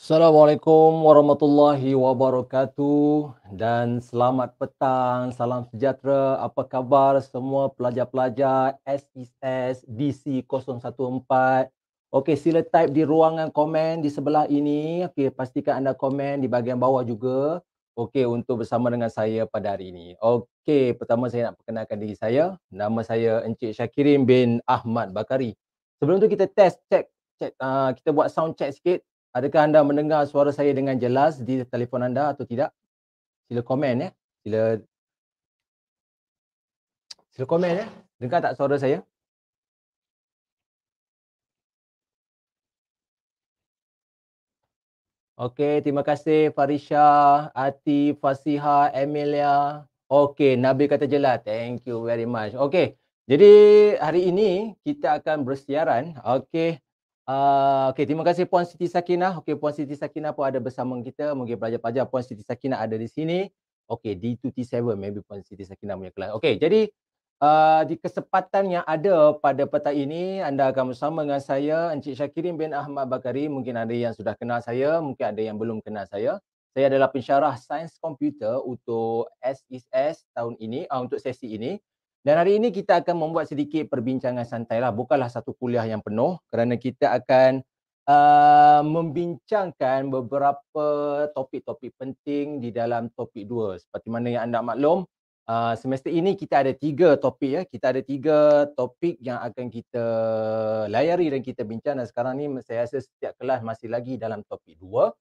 Assalamualaikum warahmatullahi wabarakatuh dan selamat petang, salam sejahtera. Apa khabar semua pelajar-pelajar SSS DC014? Okey, sila type di ruangan komen di sebelah ini. Okey, pastikan anda komen di bahagian bawah juga. Okey, untuk bersama dengan saya pada hari ini. Okey, pertama saya nak perkenalkan diri saya. Nama saya Encik Syakirin bin Ahmad Bakari. Sebelum tu kita test, check, check. Uh, kita buat sound check sikit. Adakah anda mendengar suara saya dengan jelas di telefon anda atau tidak? Sila komen ya. Sila Sila komen ya. Dengar tak suara saya? Okey, terima kasih Farisha, Ati, Fasiha, Emilia. Okey, Nabi kata jelas. Thank you very much. Okey. Jadi hari ini kita akan bersiaran. Okey. Ah, okay, terima kasih Puan Siti Sakinah. Okay, Puan Siti Sakinah pun ada bersama kita. Mungkin pelajar-pelajar Puan Siti Sakinah ada di sini. Okay, D2T7 maybe Puan Siti Sakinah punya kelas. Okay, jadi uh, di kesempatan yang ada pada petang ini, anda akan bersama dengan saya, Encik Syakirin bin Ahmad Bakari. Mungkin ada yang sudah kenal saya, mungkin ada yang belum kenal saya. Saya adalah pensyarah sains komputer untuk SSS tahun ini, uh, untuk sesi ini. Dan hari ini kita akan membuat sedikit perbincangan santai lah. Bukanlah satu kuliah yang penuh kerana kita akan uh, membincangkan beberapa topik-topik penting di dalam topik dua. Seperti mana yang anda maklum, uh, semester ini kita ada tiga topik ya. Kita ada tiga topik yang akan kita layari dan kita bincang. Dan sekarang ni saya rasa setiap kelas masih lagi dalam topik dua.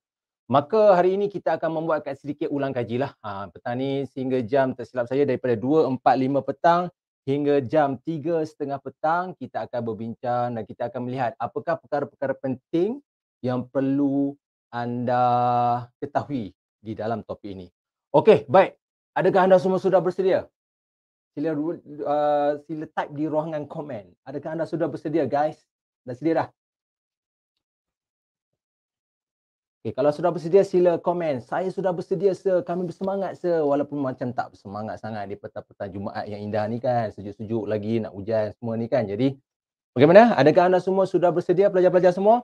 Maka hari ini kita akan membuatkan sedikit ulang kaji lah. Ha, petang ni sehingga jam tersilap saya daripada 2.45 petang hingga jam 3.30 petang kita akan berbincang dan kita akan melihat apakah perkara-perkara penting yang perlu anda ketahui di dalam topik ini. Okey, baik. Adakah anda semua sudah bersedia? Sila, uh, sila type di ruangan komen. Adakah anda sudah bersedia guys? Dah sedia dah? Okay, kalau sudah bersedia sila komen. Saya sudah bersedia sir. Kami bersemangat sir. Walaupun macam tak bersemangat sangat di petang-petang Jumaat yang indah ni kan. Sejuk-sejuk lagi nak hujan semua ni kan. Jadi bagaimana? Adakah anda semua sudah bersedia pelajar-pelajar semua?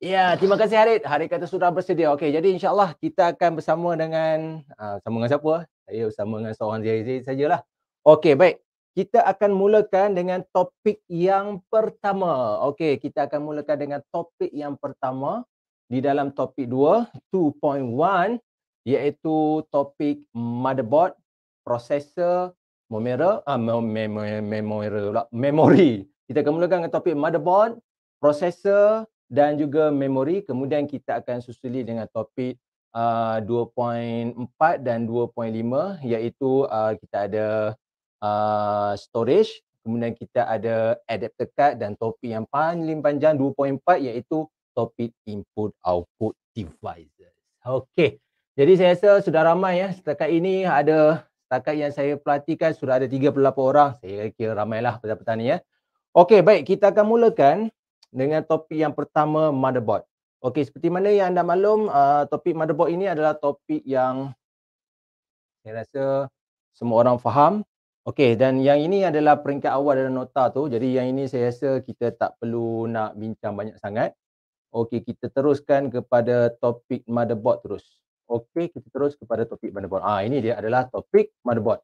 Ya, terima kasih Harid. Harid kata sudah bersedia. Okey, jadi insyaAllah kita akan bersama dengan uh, ah, sama dengan siapa? Saya bersama dengan seorang Zia Zia sajalah. Okey, baik. Kita akan mulakan dengan topik yang pertama. Okey, kita akan mulakan dengan topik yang pertama di dalam topik 2, 2.1 iaitu topik motherboard, processor, memera, ah, memora, memory. Kita akan mulakan dengan topik motherboard, processor dan juga memory. Kemudian kita akan susuli dengan topik uh, ah, 2.4 dan 2.5 iaitu uh, kita ada uh, storage, kemudian kita ada adapter card dan topik yang paling panjang 2.4 iaitu stop input output devices. Okey. Jadi saya rasa sudah ramai ya. Setakat ini ada setakat yang saya perhatikan sudah ada 38 orang. Saya kira ramailah peserta ni ya. Okey, baik kita akan mulakan dengan topik yang pertama motherboard. Okey, seperti mana yang anda maklum, uh, topik motherboard ini adalah topik yang saya rasa semua orang faham. Okey, dan yang ini adalah peringkat awal dalam nota tu. Jadi yang ini saya rasa kita tak perlu nak bincang banyak sangat. Okey, kita teruskan kepada topik motherboard terus. Okey, kita terus kepada topik motherboard. Ah, ini dia adalah topik motherboard.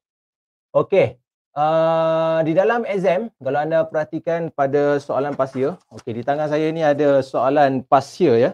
Okey. Uh, di dalam exam, kalau anda perhatikan pada soalan pasir, okey di tangan saya ni ada soalan pasir ya.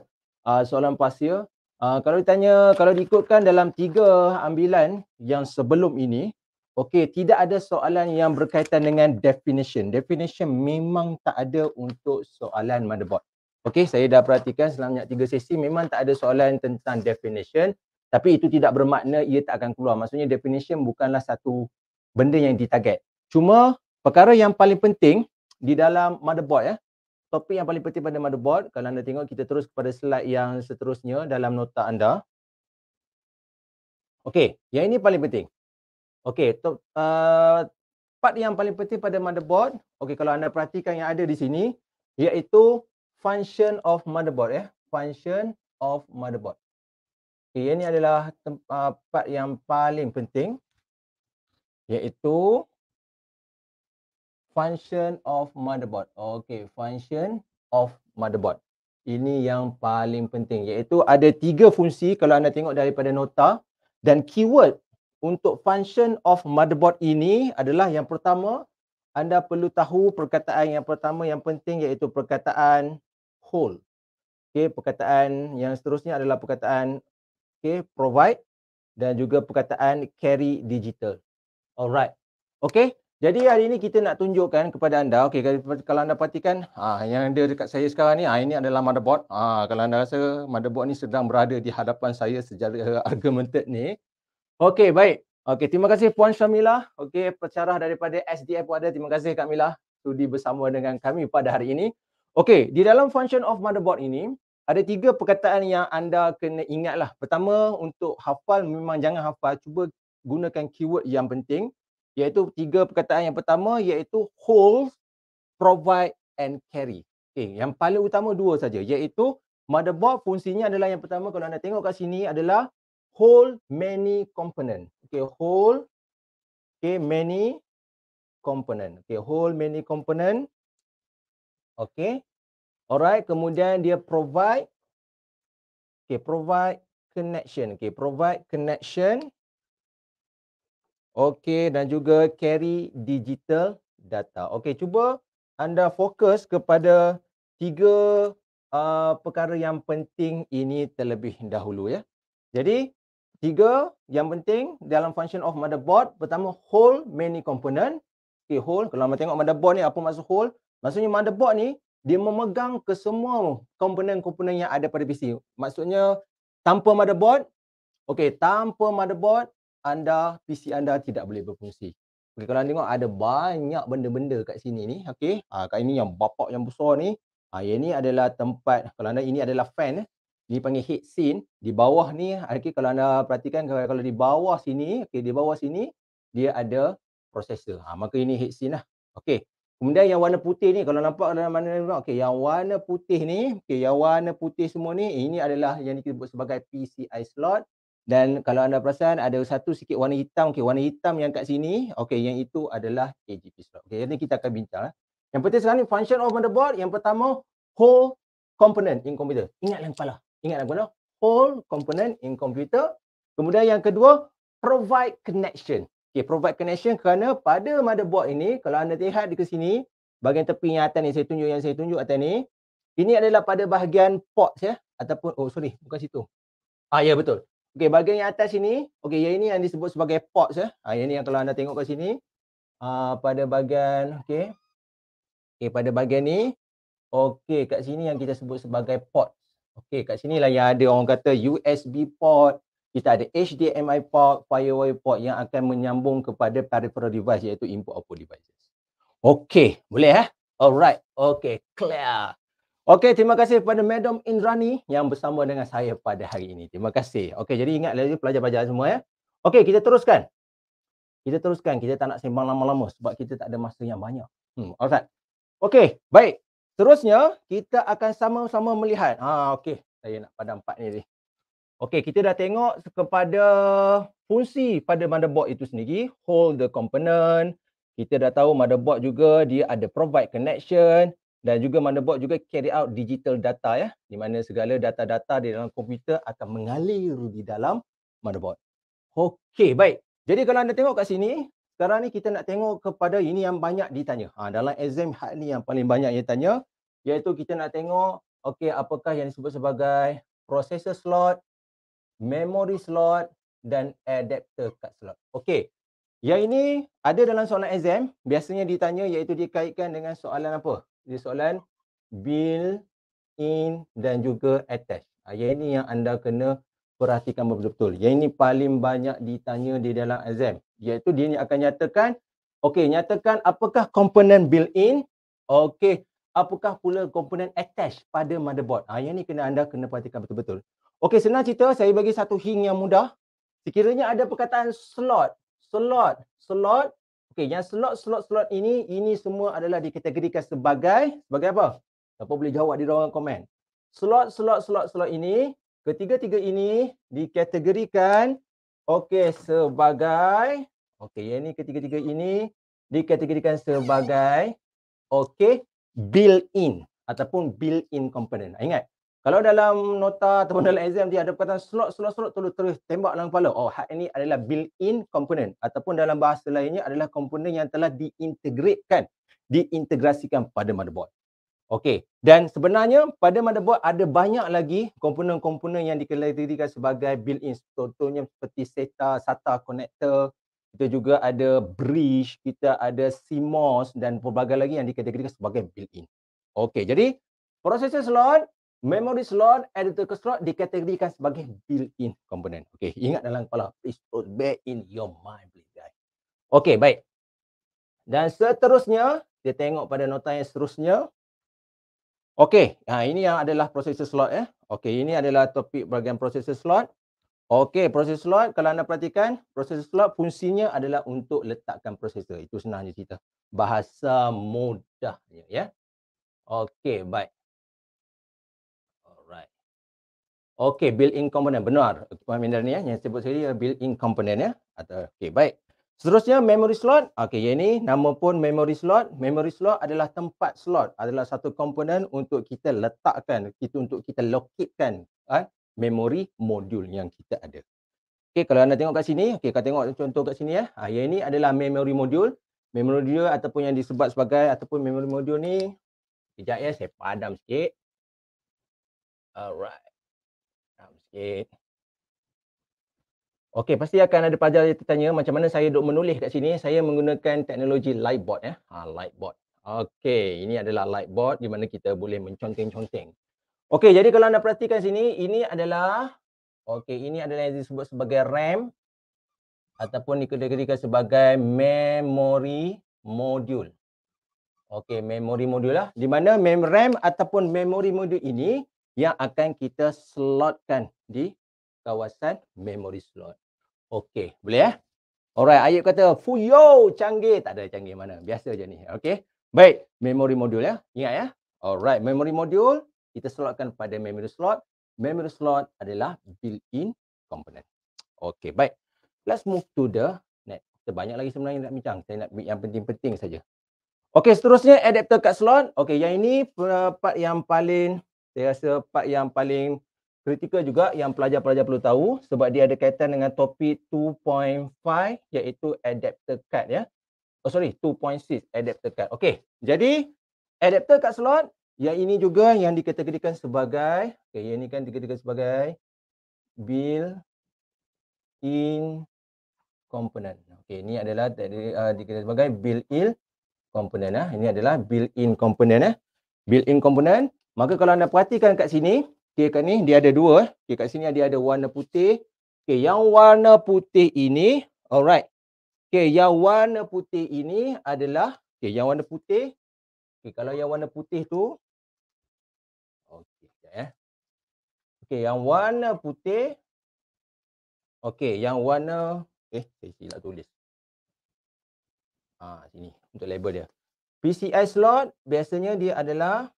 Uh, soalan pasir. Uh, kalau ditanya, kalau diikutkan dalam tiga ambilan yang sebelum ini, okey tidak ada soalan yang berkaitan dengan definition. Definition memang tak ada untuk soalan motherboard. Okey, saya dah perhatikan selama tiga sesi memang tak ada soalan tentang definition tapi itu tidak bermakna ia tak akan keluar. Maksudnya definition bukanlah satu benda yang ditarget. Cuma perkara yang paling penting di dalam motherboard ya. Eh, topik yang paling penting pada motherboard kalau anda tengok kita terus kepada slide yang seterusnya dalam nota anda. Okey, yang ini paling penting. Okey, to- uh, part yang paling penting pada motherboard, okey kalau anda perhatikan yang ada di sini iaitu function of motherboard ya. Eh? Function of motherboard. Okay, ini adalah tempat ah, yang paling penting iaitu function of motherboard. Okay, function of motherboard. Ini yang paling penting iaitu ada tiga fungsi kalau anda tengok daripada nota dan keyword untuk function of motherboard ini adalah yang pertama anda perlu tahu perkataan yang pertama yang penting iaitu perkataan whole. Okey, perkataan yang seterusnya adalah perkataan okey, provide dan juga perkataan carry digital. Alright. Okey. Jadi hari ini kita nak tunjukkan kepada anda. Okey, kalau anda perhatikan ha, yang ada dekat saya sekarang ni, ha, ini adalah motherboard. Ha, kalau anda rasa motherboard ni sedang berada di hadapan saya secara argumented ni. Okey, baik. Okey, terima kasih Puan Syamila. Okey, pencerah daripada SDF ada Terima kasih Kak Mila sudi bersama dengan kami pada hari ini. Okey, di dalam function of motherboard ini, ada tiga perkataan yang anda kena ingatlah. Pertama, untuk hafal memang jangan hafal, cuba gunakan keyword yang penting iaitu tiga perkataan yang pertama iaitu hold, provide and carry. Okey, yang paling utama dua saja iaitu motherboard fungsinya adalah yang pertama kalau anda tengok kat sini adalah hold many component. Okey, hold okey, many component. Okey, hold many component. Okay. Alright. Kemudian dia provide. Okay. Provide connection. Okay. Provide connection. Okay. Dan juga carry digital data. Okay. Cuba anda fokus kepada tiga uh, perkara yang penting ini terlebih dahulu ya. Jadi tiga yang penting dalam function of motherboard. Pertama, hold many component. Okay. hold. Kalau anda tengok motherboard ni apa maksud hold? Maksudnya motherboard ni dia memegang ke semua komponen-komponen yang ada pada PC. Maksudnya tanpa motherboard, okey, tanpa motherboard anda PC anda tidak boleh berfungsi. Okey, kalau anda tengok ada banyak benda-benda kat sini ni, okey. Ah, ha, kat ini yang bapak yang besar ni, ah ha, ini adalah tempat kalau anda ini adalah fan eh. Ini panggil heat sink. Di bawah ni, okey kalau anda perhatikan kalau, kalau di bawah sini, okey di bawah sini dia ada processor. Ha, maka ini heat sink lah. Okey. Kemudian yang warna putih ni kalau nampak ada mana nampak okey yang warna putih ni okey yang warna putih semua ni ini adalah yang kita disebut sebagai PCI slot dan kalau anda perasan ada satu sikit warna hitam okey warna hitam yang kat sini okey yang itu adalah AGP slot. Okey ini kita akan bincang eh. Yang penting sekarang ni function of motherboard yang pertama whole component in computer. Ingat dalam kepala. Ingat dalam kepala whole component in computer. Kemudian yang kedua provide connection. Okay, provide connection kerana pada motherboard ini, kalau anda lihat di sini, bahagian tepi yang atas ni, saya tunjuk yang saya tunjuk atas ni. Ini adalah pada bahagian port ya. Ataupun, oh sorry, bukan situ. Ah ya, yeah, betul. Okay, bahagian yang atas ini, okay, yang ini yang disebut sebagai port ya. Ah, yang ini yang kalau anda tengok kat sini, ah, pada bahagian, okay. Okay, pada bahagian ni, okay, kat sini yang kita sebut sebagai port. Okay, kat sini lah yang ada orang kata USB port, kita ada HDMI port, firewire port yang akan menyambung kepada peripheral device iaitu input output devices. Okey, boleh eh? Alright, okey, clear. Okey, terima kasih kepada Madam Indrani yang bersama dengan saya pada hari ini. Terima kasih. Okey, jadi ingat lagi pelajar-pelajar semua ya. Okey, kita teruskan. Kita teruskan. Kita tak nak sembang lama-lama sebab kita tak ada masa yang banyak. Hmm, alright. Okey, baik. Terusnya kita akan sama-sama melihat. Ah, okey. Saya nak padam part ni. Deh. Okey, kita dah tengok kepada fungsi pada motherboard itu sendiri, hold the component. Kita dah tahu motherboard juga dia ada provide connection dan juga motherboard juga carry out digital data ya, di mana segala data-data di dalam komputer akan mengalir di dalam motherboard. Okey, baik. Jadi kalau anda tengok kat sini, sekarang ni kita nak tengok kepada ini yang banyak ditanya. Ha, dalam exam hari ni yang paling banyak yang tanya, iaitu kita nak tengok okey apakah yang disebut sebagai processor slot memory slot dan adapter card slot. Okey. Yang ini ada dalam soalan exam, biasanya ditanya iaitu dikaitkan dengan soalan apa? Di soalan bill in dan juga attach. Ha, yang ini yang anda kena perhatikan betul-betul. Yang ini paling banyak ditanya di dalam exam. Iaitu dia ni akan nyatakan, okey, nyatakan apakah komponen bill in, okey, apakah pula komponen attach pada motherboard. Ha, yang ini kena anda kena perhatikan betul-betul. Okey, senang cerita, saya bagi satu hint yang mudah. Sekiranya ada perkataan slot, slot, slot. Okey, yang slot, slot, slot ini, ini semua adalah dikategorikan sebagai, sebagai apa? Siapa boleh jawab di ruangan komen. Slot, slot, slot, slot ini, ketiga-tiga ini dikategorikan, okey, sebagai, okey, yang ini ketiga-tiga ini dikategorikan sebagai, okey, built-in ataupun built-in component. Ingat, kalau dalam nota ataupun dalam exam dia ada perkataan slot, slot, slot, tolong terus tembak dalam kepala. Oh, hak ini adalah built-in component ataupun dalam bahasa lainnya adalah komponen yang telah diintegratkan, diintegrasikan pada motherboard. Okey, dan sebenarnya pada motherboard ada banyak lagi komponen-komponen yang dikategorikan sebagai built-in. Contohnya seperti SATA, SATA connector, kita juga ada bridge, kita ada CMOS dan pelbagai lagi yang dikategorikan sebagai built-in. Okey, jadi prosesor slot memory slot editor slot dikategorikan sebagai built-in component. Okey, ingat dalam kepala please put back in your mind please guys. Okey, baik. Dan seterusnya, kita tengok pada nota yang seterusnya. Okey, ha, ini yang adalah processor slot eh. Okey, ini adalah topik bahagian processor slot. Okey, processor slot kalau anda perhatikan, processor slot fungsinya adalah untuk letakkan processor. Itu senang senangnya cerita. Bahasa mudahnya ya. Okey, baik. Okey, built-in component. Benar. Puan Minda ni ya. Yang saya sebut tadi, eh, built-in component ya. Atau, okey, baik. Seterusnya, memory slot. Okey, yang ini nama pun memory slot. Memory slot adalah tempat slot. Adalah satu komponen untuk kita letakkan. Itu untuk kita lokitkan ha? Eh, memory modul yang kita ada. Okey, kalau anda tengok kat sini. Okey, kalau tengok contoh kat sini ya. Ha, yang ini adalah memory modul. Memory modul ataupun yang disebut sebagai ataupun memory modul ni. Sekejap ya, saya padam sikit. Alright. Okay. Okey, pasti akan ada pelajar yang tertanya macam mana saya duk menulis kat sini. Saya menggunakan teknologi lightboard ya. Ha, lightboard. Okey, ini adalah lightboard di mana kita boleh menconteng-conteng. Okey, jadi kalau anda perhatikan sini, ini adalah okey, ini adalah yang disebut sebagai RAM ataupun dikategorikan sebagai memory module. Okey, memory module lah. Di mana mem RAM ataupun memory module ini yang akan kita slotkan di kawasan memory slot. Okey, boleh Eh? Alright, Ayub kata, Fuyo, canggih. Tak ada canggih mana. Biasa je ni. Okey. Baik, memory module ya. Ingat ya. Alright, memory module. Kita slotkan pada memory slot. Memory slot adalah built-in component. Okey, baik. Let's move to the next. Kita banyak lagi sebenarnya nak bincang. Saya nak yang penting-penting saja. Okey, seterusnya adapter kat slot. Okey, yang ini part yang paling saya rasa part yang paling kritikal juga yang pelajar-pelajar perlu tahu sebab dia ada kaitan dengan topik 2.5 iaitu adapter card ya. Oh sorry, 2.6 adapter card. Okey. Jadi adapter card slot yang ini juga yang dikategorikan sebagai okey, yang ini kan dikategorikan sebagai bill in component. Okey, ini adalah tadi uh, ah, dikategorikan sebagai bill in component ah. Ini adalah bill in component eh. Built-in component Maka kalau anda perhatikan kat sini, okey kat ni dia ada dua eh. Okey kat sini dia ada warna putih. Okey yang warna putih ini, alright. Okey yang warna putih ini adalah okey yang warna putih. Okey kalau yang warna putih tu okey eh. Okey yang warna putih okey yang warna eh saya silap tulis. Ah sini untuk label dia. PCI slot biasanya dia adalah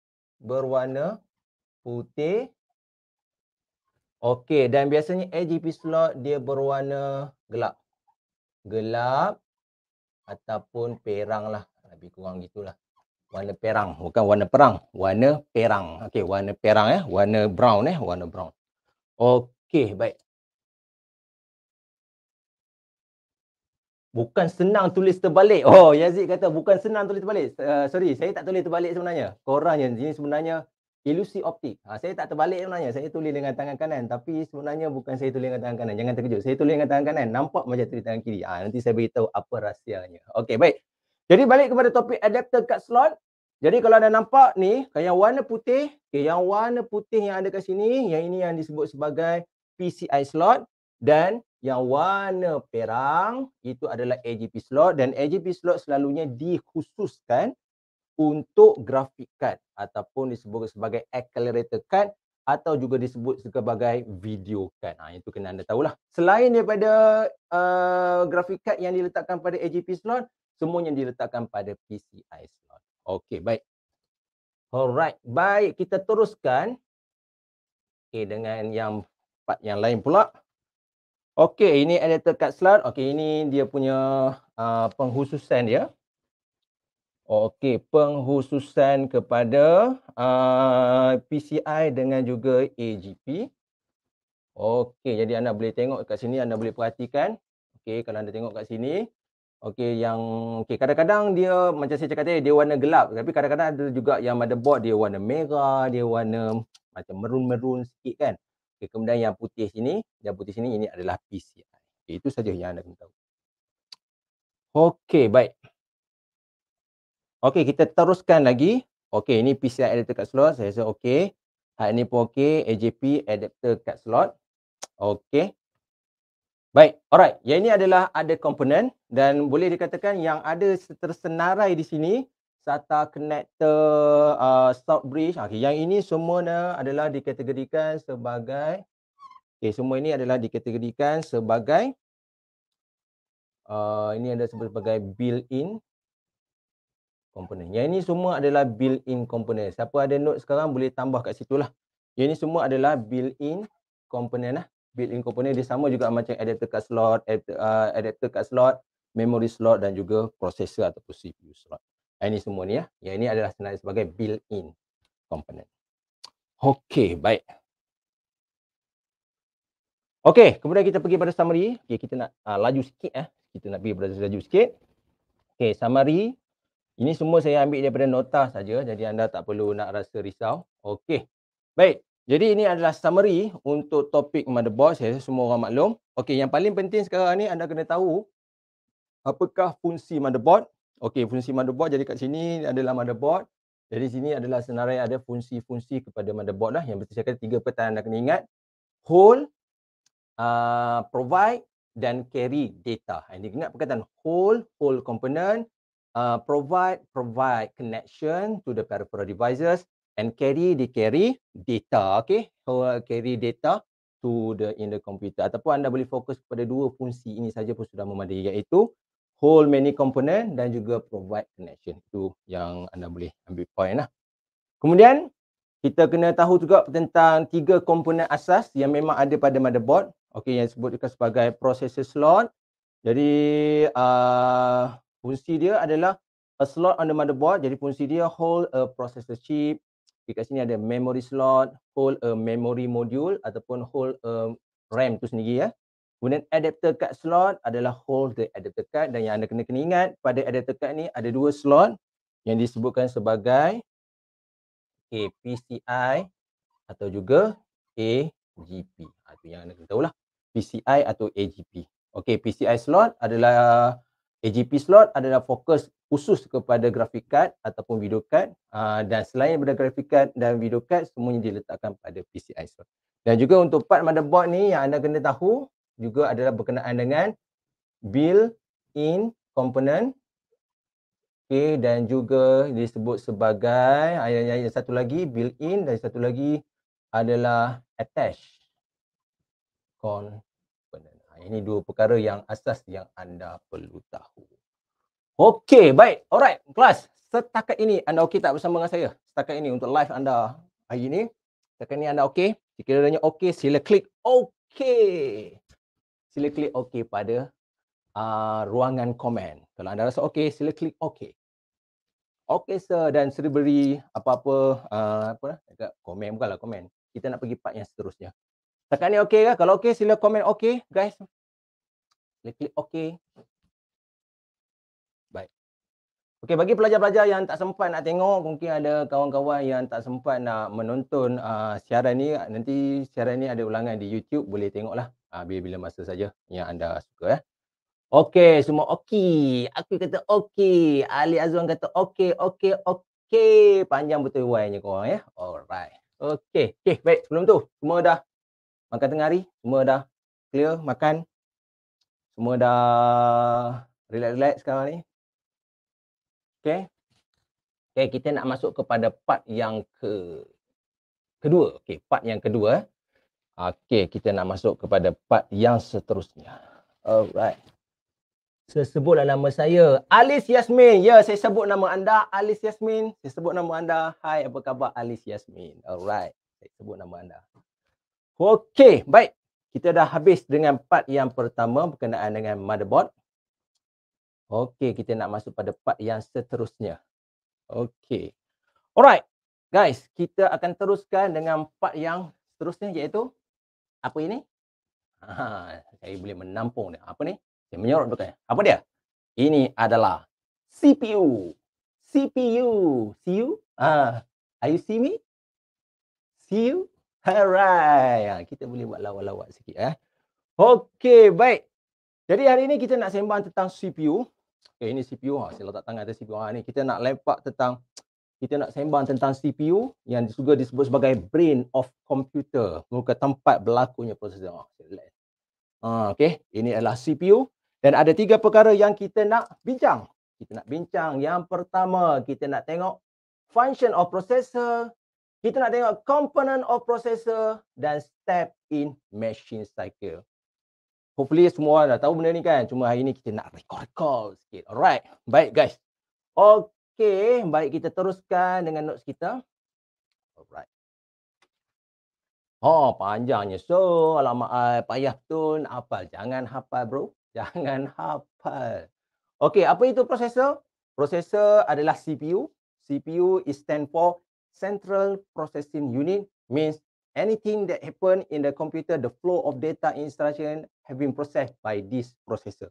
berwarna putih. Okey, dan biasanya AGP slot dia berwarna gelap. Gelap ataupun perang lah. Lebih kurang gitulah. Warna perang, bukan warna perang. Warna perang. Okey, warna perang ya. Eh. Warna brown ya. Eh. Warna brown. Okey, baik. Bukan senang tulis terbalik. Oh, Yazid kata bukan senang tulis terbalik. Uh, sorry, saya tak tulis terbalik sebenarnya. Korang yang ini sebenarnya ilusi optik. Ha, saya tak terbalik sebenarnya. Saya tulis dengan tangan kanan. Tapi sebenarnya bukan saya tulis dengan tangan kanan. Jangan terkejut. Saya tulis dengan tangan kanan. Nampak macam tulis tangan kiri. Ha, nanti saya beritahu apa rahsianya. Okey, baik. Jadi balik kepada topik adapter kat slot. Jadi kalau anda nampak ni, yang warna putih. Okay, yang warna putih yang ada kat sini. Yang ini yang disebut sebagai PCI slot dan yang warna perang itu adalah AGP slot dan AGP slot selalunya dikhususkan untuk grafik card ataupun disebut sebagai accelerator card atau juga disebut sebagai video card. Ha, itu kena anda tahulah. Selain daripada uh, grafik card yang diletakkan pada AGP slot, semuanya diletakkan pada PCI slot. Okey, baik. Alright, baik. Kita teruskan okay, dengan yang part yang lain pula. Okey, ini editor cut slot. Okey, ini dia punya uh, penghususan dia. Okey, penghususan kepada uh, PCI dengan juga AGP. Okey, jadi anda boleh tengok kat sini, anda boleh perhatikan. Okey, kalau anda tengok kat sini. Okey, yang okey kadang-kadang dia macam saya cakap tadi, dia warna gelap. Tapi kadang-kadang ada juga yang motherboard dia warna merah, dia warna macam merun-merun sikit kan. Okay, kemudian yang putih sini, yang putih sini ini adalah PCI. Okay, itu saja yang anda kena tahu. Okey, baik. Okey, kita teruskan lagi. Okey, ini PCI adapter card slot. Saya rasa okey. Hak ini pun okey. AJP adapter card slot. Okey. Baik, alright. Yang ini adalah ada komponen dan boleh dikatakan yang ada tersenarai di sini SATA connector, uh, stop bridge. Okay, yang ini semuanya adalah dikategorikan sebagai okay, semua ini adalah dikategorikan sebagai uh, ini adalah sebagai built-in component. Yang ini semua adalah built-in component. Siapa ada note sekarang boleh tambah kat situ lah. Yang ini semua adalah built-in component lah. Built-in component dia sama juga macam adapter kat slot, adapter, uh, adapter kat slot, memory slot dan juga processor ataupun CPU slot ini semua ni ya. Yang ini adalah senarai sebagai built-in component. Okey, baik. Okey, kemudian kita pergi pada summary. Okay, kita nak uh, laju sikit eh. Kita nak pergi pada laju sikit. Okey, summary. Ini semua saya ambil daripada nota saja. Jadi anda tak perlu nak rasa risau. Okey. Baik. Jadi ini adalah summary untuk topik motherboard. Saya semua orang maklum. Okey, yang paling penting sekarang ni anda kena tahu apakah fungsi motherboard, Okey, fungsi motherboard jadi kat sini adalah motherboard. Jadi sini adalah senarai ada fungsi-fungsi kepada motherboard lah. Yang berarti saya kata tiga petang anda kena ingat. Hold, uh, provide dan carry data. Ini kena perkataan hold, hold component, uh, provide, provide connection to the peripheral devices and carry, di carry data. Okay, hold, carry data to the in the computer. Ataupun anda boleh fokus kepada dua fungsi ini saja pun sudah memadai iaitu Hold many component dan juga provide connection itu yang anda boleh ambil point lah. Kemudian kita kena tahu juga tentang tiga komponen asas yang memang ada pada motherboard. Okey yang sebut juga sebagai processor slot. Jadi uh, fungsi dia adalah a slot on the motherboard. Jadi fungsi dia hold a processor chip. Di kat sini ada memory slot, hold a memory module ataupun hold a RAM tu sendiri ya. Kemudian adapter card slot adalah hold the adapter card dan yang anda kena kena ingat pada adapter card ni ada dua slot yang disebutkan sebagai okay, PCI atau juga AGP. Ha, itu yang anda kena tahulah. PCI atau AGP. Okey, PCI slot adalah AGP slot adalah fokus khusus kepada grafik card ataupun video card uh, dan selain daripada grafik card dan video card semuanya diletakkan pada PCI slot. Dan juga untuk part motherboard ni yang anda kena tahu juga adalah berkenaan dengan built-in component okay, dan juga disebut sebagai ah, yang, yang, yang satu lagi built-in dan satu lagi adalah attach component. Ah, ini dua perkara yang asas yang anda perlu tahu. Okay, baik. Alright, kelas. Setakat ini anda okey tak bersama dengan saya? Setakat ini untuk live anda hari ini. Setakat ini anda okey? Sekiranya okey, sila klik okey sila klik OK pada uh, ruangan komen. Kalau anda rasa OK, sila klik OK. OK sir dan sila beri apa-apa uh, apa lah, komen bukanlah komen. Kita nak pergi part yang seterusnya. Takkan ni OK ke? Kalau OK, sila komen OK guys. Sila klik OK. Baik. Okey bagi pelajar-pelajar yang tak sempat nak tengok mungkin ada kawan-kawan yang tak sempat nak menonton uh, siaran ni nanti siaran ni ada ulangan di YouTube boleh tengoklah uh, bila-bila masa saja yang anda suka eh. Okey, semua okey. Aku kata okey. Ali Azwan kata okey, okey, okey. Panjang betul wayanya kau orang ya. Eh. Alright. Okey. Okey, baik. Sebelum tu, semua dah makan tengah hari? Semua dah clear makan? Semua dah relax-relax sekarang ni? Okey. Okey, kita nak masuk kepada part yang ke kedua. Okey, part yang kedua eh. Okey, kita nak masuk kepada part yang seterusnya. Alright. saya Sesebutlah nama saya. Alice Yasmin. Ya, saya sebut nama anda. Alice Yasmin. Saya sebut nama anda. Hai, apa khabar Alice Yasmin? Alright. Saya sebut nama anda. Okey, baik. Kita dah habis dengan part yang pertama berkenaan dengan motherboard. Okey, kita nak masuk pada part yang seterusnya. Okey. Alright. Guys, kita akan teruskan dengan part yang seterusnya iaitu apa ini? Ha, saya boleh menampung dia. Apa ni? Saya menyorok bukan. Apa dia? Ini adalah CPU. CPU. See you? Ah, are you see me? See you? Alright. Ha, kita boleh buat lawak-lawak sikit eh. Okey, baik. Jadi hari ini kita nak sembang tentang CPU. Okay, eh, ini CPU ha. Ah. Saya letak tangan atas CPU ha. Ini kita nak lempak tentang kita nak sembang tentang CPU yang juga disebut sebagai brain of computer, muka tempat berlakunya proses. Ah, ah okay, ini adalah CPU dan ada tiga perkara yang kita nak bincang. Kita nak bincang yang pertama kita nak tengok function of processor, kita nak tengok component of processor dan step in machine cycle. Hopefully semua dah tahu benda ni kan. Cuma hari ni kita nak record-record sikit. Alright. Baik guys. Okay. Okay, baik kita teruskan dengan notes kita. Alright. Oh, panjangnya. So, alamak, ay, eh, payah betul nak hafal. Jangan hafal, bro. Jangan hafal. Okay, apa itu prosesor? Prosesor adalah CPU. CPU is stand for Central Processing Unit. Means anything that happen in the computer, the flow of data instruction have been processed by this processor.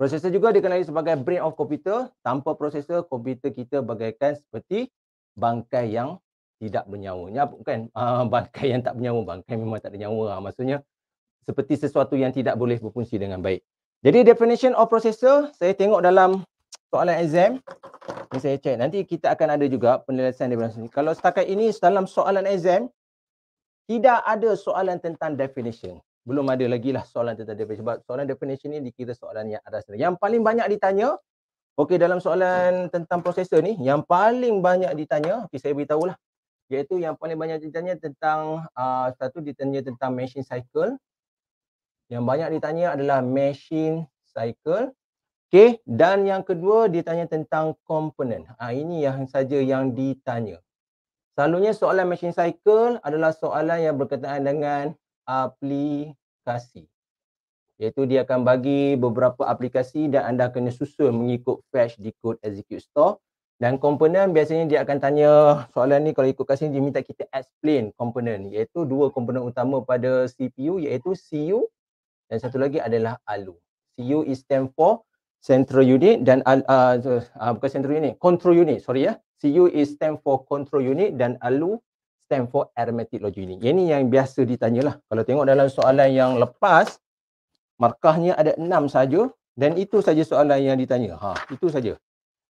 Prosesor juga dikenali sebagai brain of computer. Tanpa prosesor, komputer kita bagaikan seperti bangkai yang tidak bernyawa. Ya, bukan uh, bangkai yang tak bernyawa. Bangkai memang tak ada nyawa. Uh, maksudnya, seperti sesuatu yang tidak boleh berfungsi dengan baik. Jadi, definition of processor, saya tengok dalam soalan exam. Ini saya check. Nanti kita akan ada juga penjelasan di sini. Kalau setakat ini, dalam soalan exam, tidak ada soalan tentang definition belum ada lagi lah soalan tentang definition. Sebab soalan definition ni dikira soalan yang ada sendiri. Yang paling banyak ditanya, okey dalam soalan tentang processor ni, yang paling banyak ditanya, okey saya beritahu lah. Iaitu yang paling banyak ditanya tentang, uh, satu ditanya tentang machine cycle. Yang banyak ditanya adalah machine cycle. Okey, dan yang kedua ditanya tentang component. Ha, ah, ini yang saja yang ditanya. Selalunya soalan machine cycle adalah soalan yang berkaitan dengan apply kasih. Iaitu dia akan bagi beberapa aplikasi dan anda kena susun mengikut fetch, decode, execute, store. Dan komponen biasanya dia akan tanya soalan ni kalau ikut kat sini dia minta kita explain komponen iaitu dua komponen utama pada CPU iaitu CU dan satu lagi adalah ALU. CU is stand for central unit dan uh, uh, bukan central unit, control unit sorry ya. CU is stand for control unit dan ALU stand for arithmetic logic ini. Yang ini yang biasa ditanyalah. Kalau tengok dalam soalan yang lepas, markahnya ada enam saja dan itu saja soalan yang ditanya. Ha, itu saja.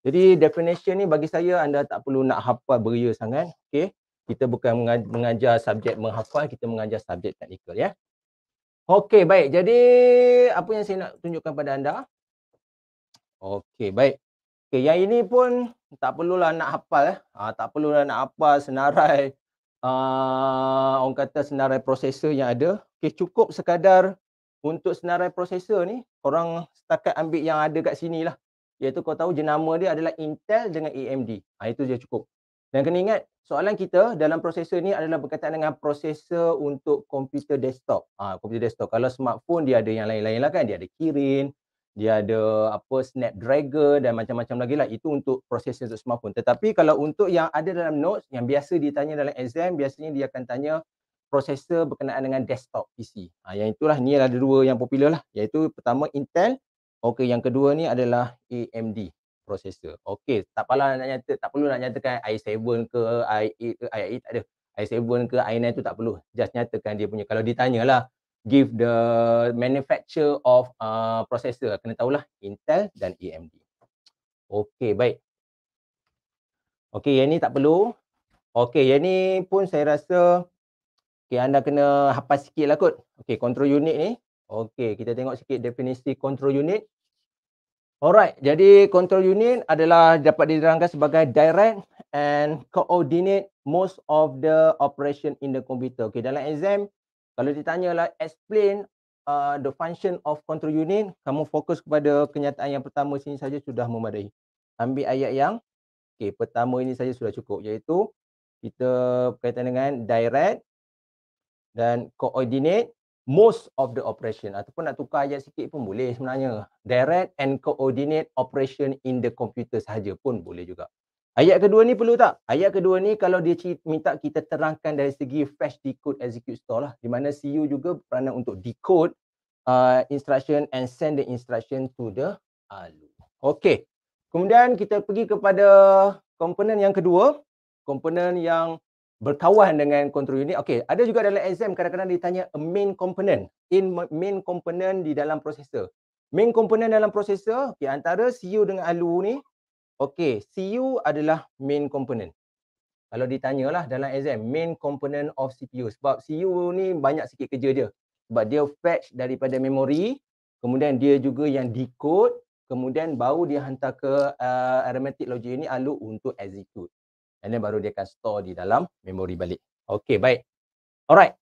Jadi definition ni bagi saya anda tak perlu nak hafal beria sangat. Okay. Kita bukan mengajar subjek menghafal, kita mengajar subjek teknikal ya. Okey, baik. Jadi apa yang saya nak tunjukkan pada anda? Okey, baik. Okay, yang ini pun tak perlulah nak hafal. Eh. Ha, tak perlulah nak hafal senarai uh, orang kata senarai prosesor yang ada. okay cukup sekadar untuk senarai prosesor ni orang setakat ambil yang ada kat sini lah. Iaitu kau tahu jenama dia adalah Intel dengan AMD. Ha, ah, itu je cukup. Dan kena ingat soalan kita dalam prosesor ni adalah berkaitan dengan prosesor untuk komputer desktop. Ha, komputer desktop. Kalau smartphone dia ada yang lain-lain lah kan. Dia ada Kirin, dia ada apa Snapdragon dan macam-macam lagi lah itu untuk processor untuk smartphone tetapi kalau untuk yang ada dalam notes yang biasa ditanya dalam exam biasanya dia akan tanya processor berkenaan dengan desktop PC ha, yang itulah ni adalah dua yang popular lah iaitu pertama Intel okey yang kedua ni adalah AMD processor okey tak payah nak nyata tak perlu nak nyatakan i7 ke i8 ke i8 tak ada i7 ke i9 tu tak perlu just nyatakan dia punya kalau ditanyalah give the manufacture of uh, processor. Kena tahulah Intel dan AMD. Okay, baik. Okay, yang ni tak perlu. Okay, yang ni pun saya rasa okay, anda kena hapas sikit lah kot. Okay, control unit ni. Okay, kita tengok sikit definisi control unit. Alright, jadi control unit adalah dapat diterangkan sebagai direct and coordinate most of the operation in the computer. Okay, dalam exam, kalau ditanya lah explain uh, the function of control unit, kamu fokus kepada kenyataan yang pertama sini saja sudah memadai. Ambil ayat yang okay, pertama ini saja sudah cukup iaitu kita berkaitan dengan direct dan coordinate most of the operation ataupun nak tukar ayat sikit pun boleh sebenarnya. Direct and coordinate operation in the computer saja pun boleh juga. Ayat kedua ni perlu tak? Ayat kedua ni kalau dia minta kita terangkan dari segi fetch, decode, execute store lah. Di mana CU juga peranan untuk decode uh, instruction and send the instruction to the ALU. Okay. Kemudian kita pergi kepada komponen yang kedua. Komponen yang berkawan dengan control unit. Okay. Ada juga dalam exam kadang-kadang ditanya a main component. In main component di dalam prosesor. Main component dalam prosesor, okay, antara CU dengan ALU ni Okay, CPU adalah main component. Kalau ditanyalah dalam exam, main component of CPU. Sebab CPU ni banyak sikit kerja dia. Sebab dia fetch daripada memory, kemudian dia juga yang decode, kemudian baru dia hantar ke uh, arithmetic logic ini alu untuk execute. And then baru dia akan store di dalam memory balik. Okay, baik. Alright.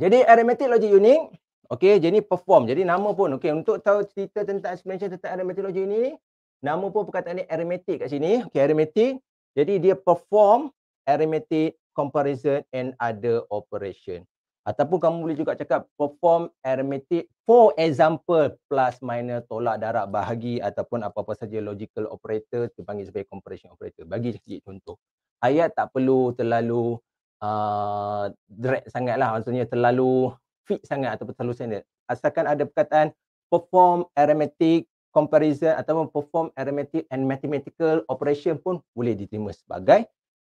Jadi arithmetic logic unit, okay, jadi perform. Jadi nama pun, okay, untuk tahu cerita tentang explanation tentang arithmetic logic ini, Nama pun perkataan ni arithmetic kat sini. Okay, arithmetic. Jadi dia perform arithmetic comparison and other operation. Ataupun kamu boleh juga cakap perform arithmetic for example plus minus tolak darab bahagi ataupun apa-apa saja logical operator dipanggil sebagai comparison operator. Bagi sedikit contoh. Ayat tak perlu terlalu uh, drag sangat lah. Maksudnya terlalu fit sangat ataupun terlalu standard. Asalkan ada perkataan perform arithmetic comparison ataupun perform arithmetic and mathematical operation pun boleh diterima sebagai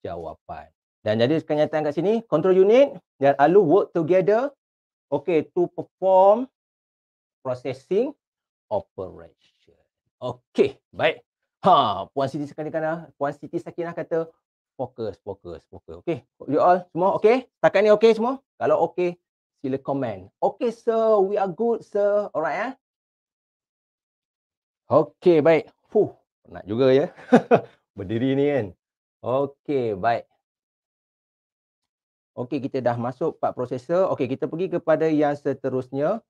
jawapan. Dan jadi kenyataan kat sini, control unit dan ALU work together okay, to perform processing operation. Okay, baik. Ha, Puan Siti Sakinah, Puan Siti Sakinah kata fokus, fokus, fokus. Okay, you all semua okay? Takkan ni okay semua? Kalau okay, sila komen. Okay sir, we are good sir. Alright eh? Okey, baik. Fuh, nak juga ya. Berdiri ni kan. Okey, baik. Okey, kita dah masuk part processor. Okey, kita pergi kepada yang seterusnya.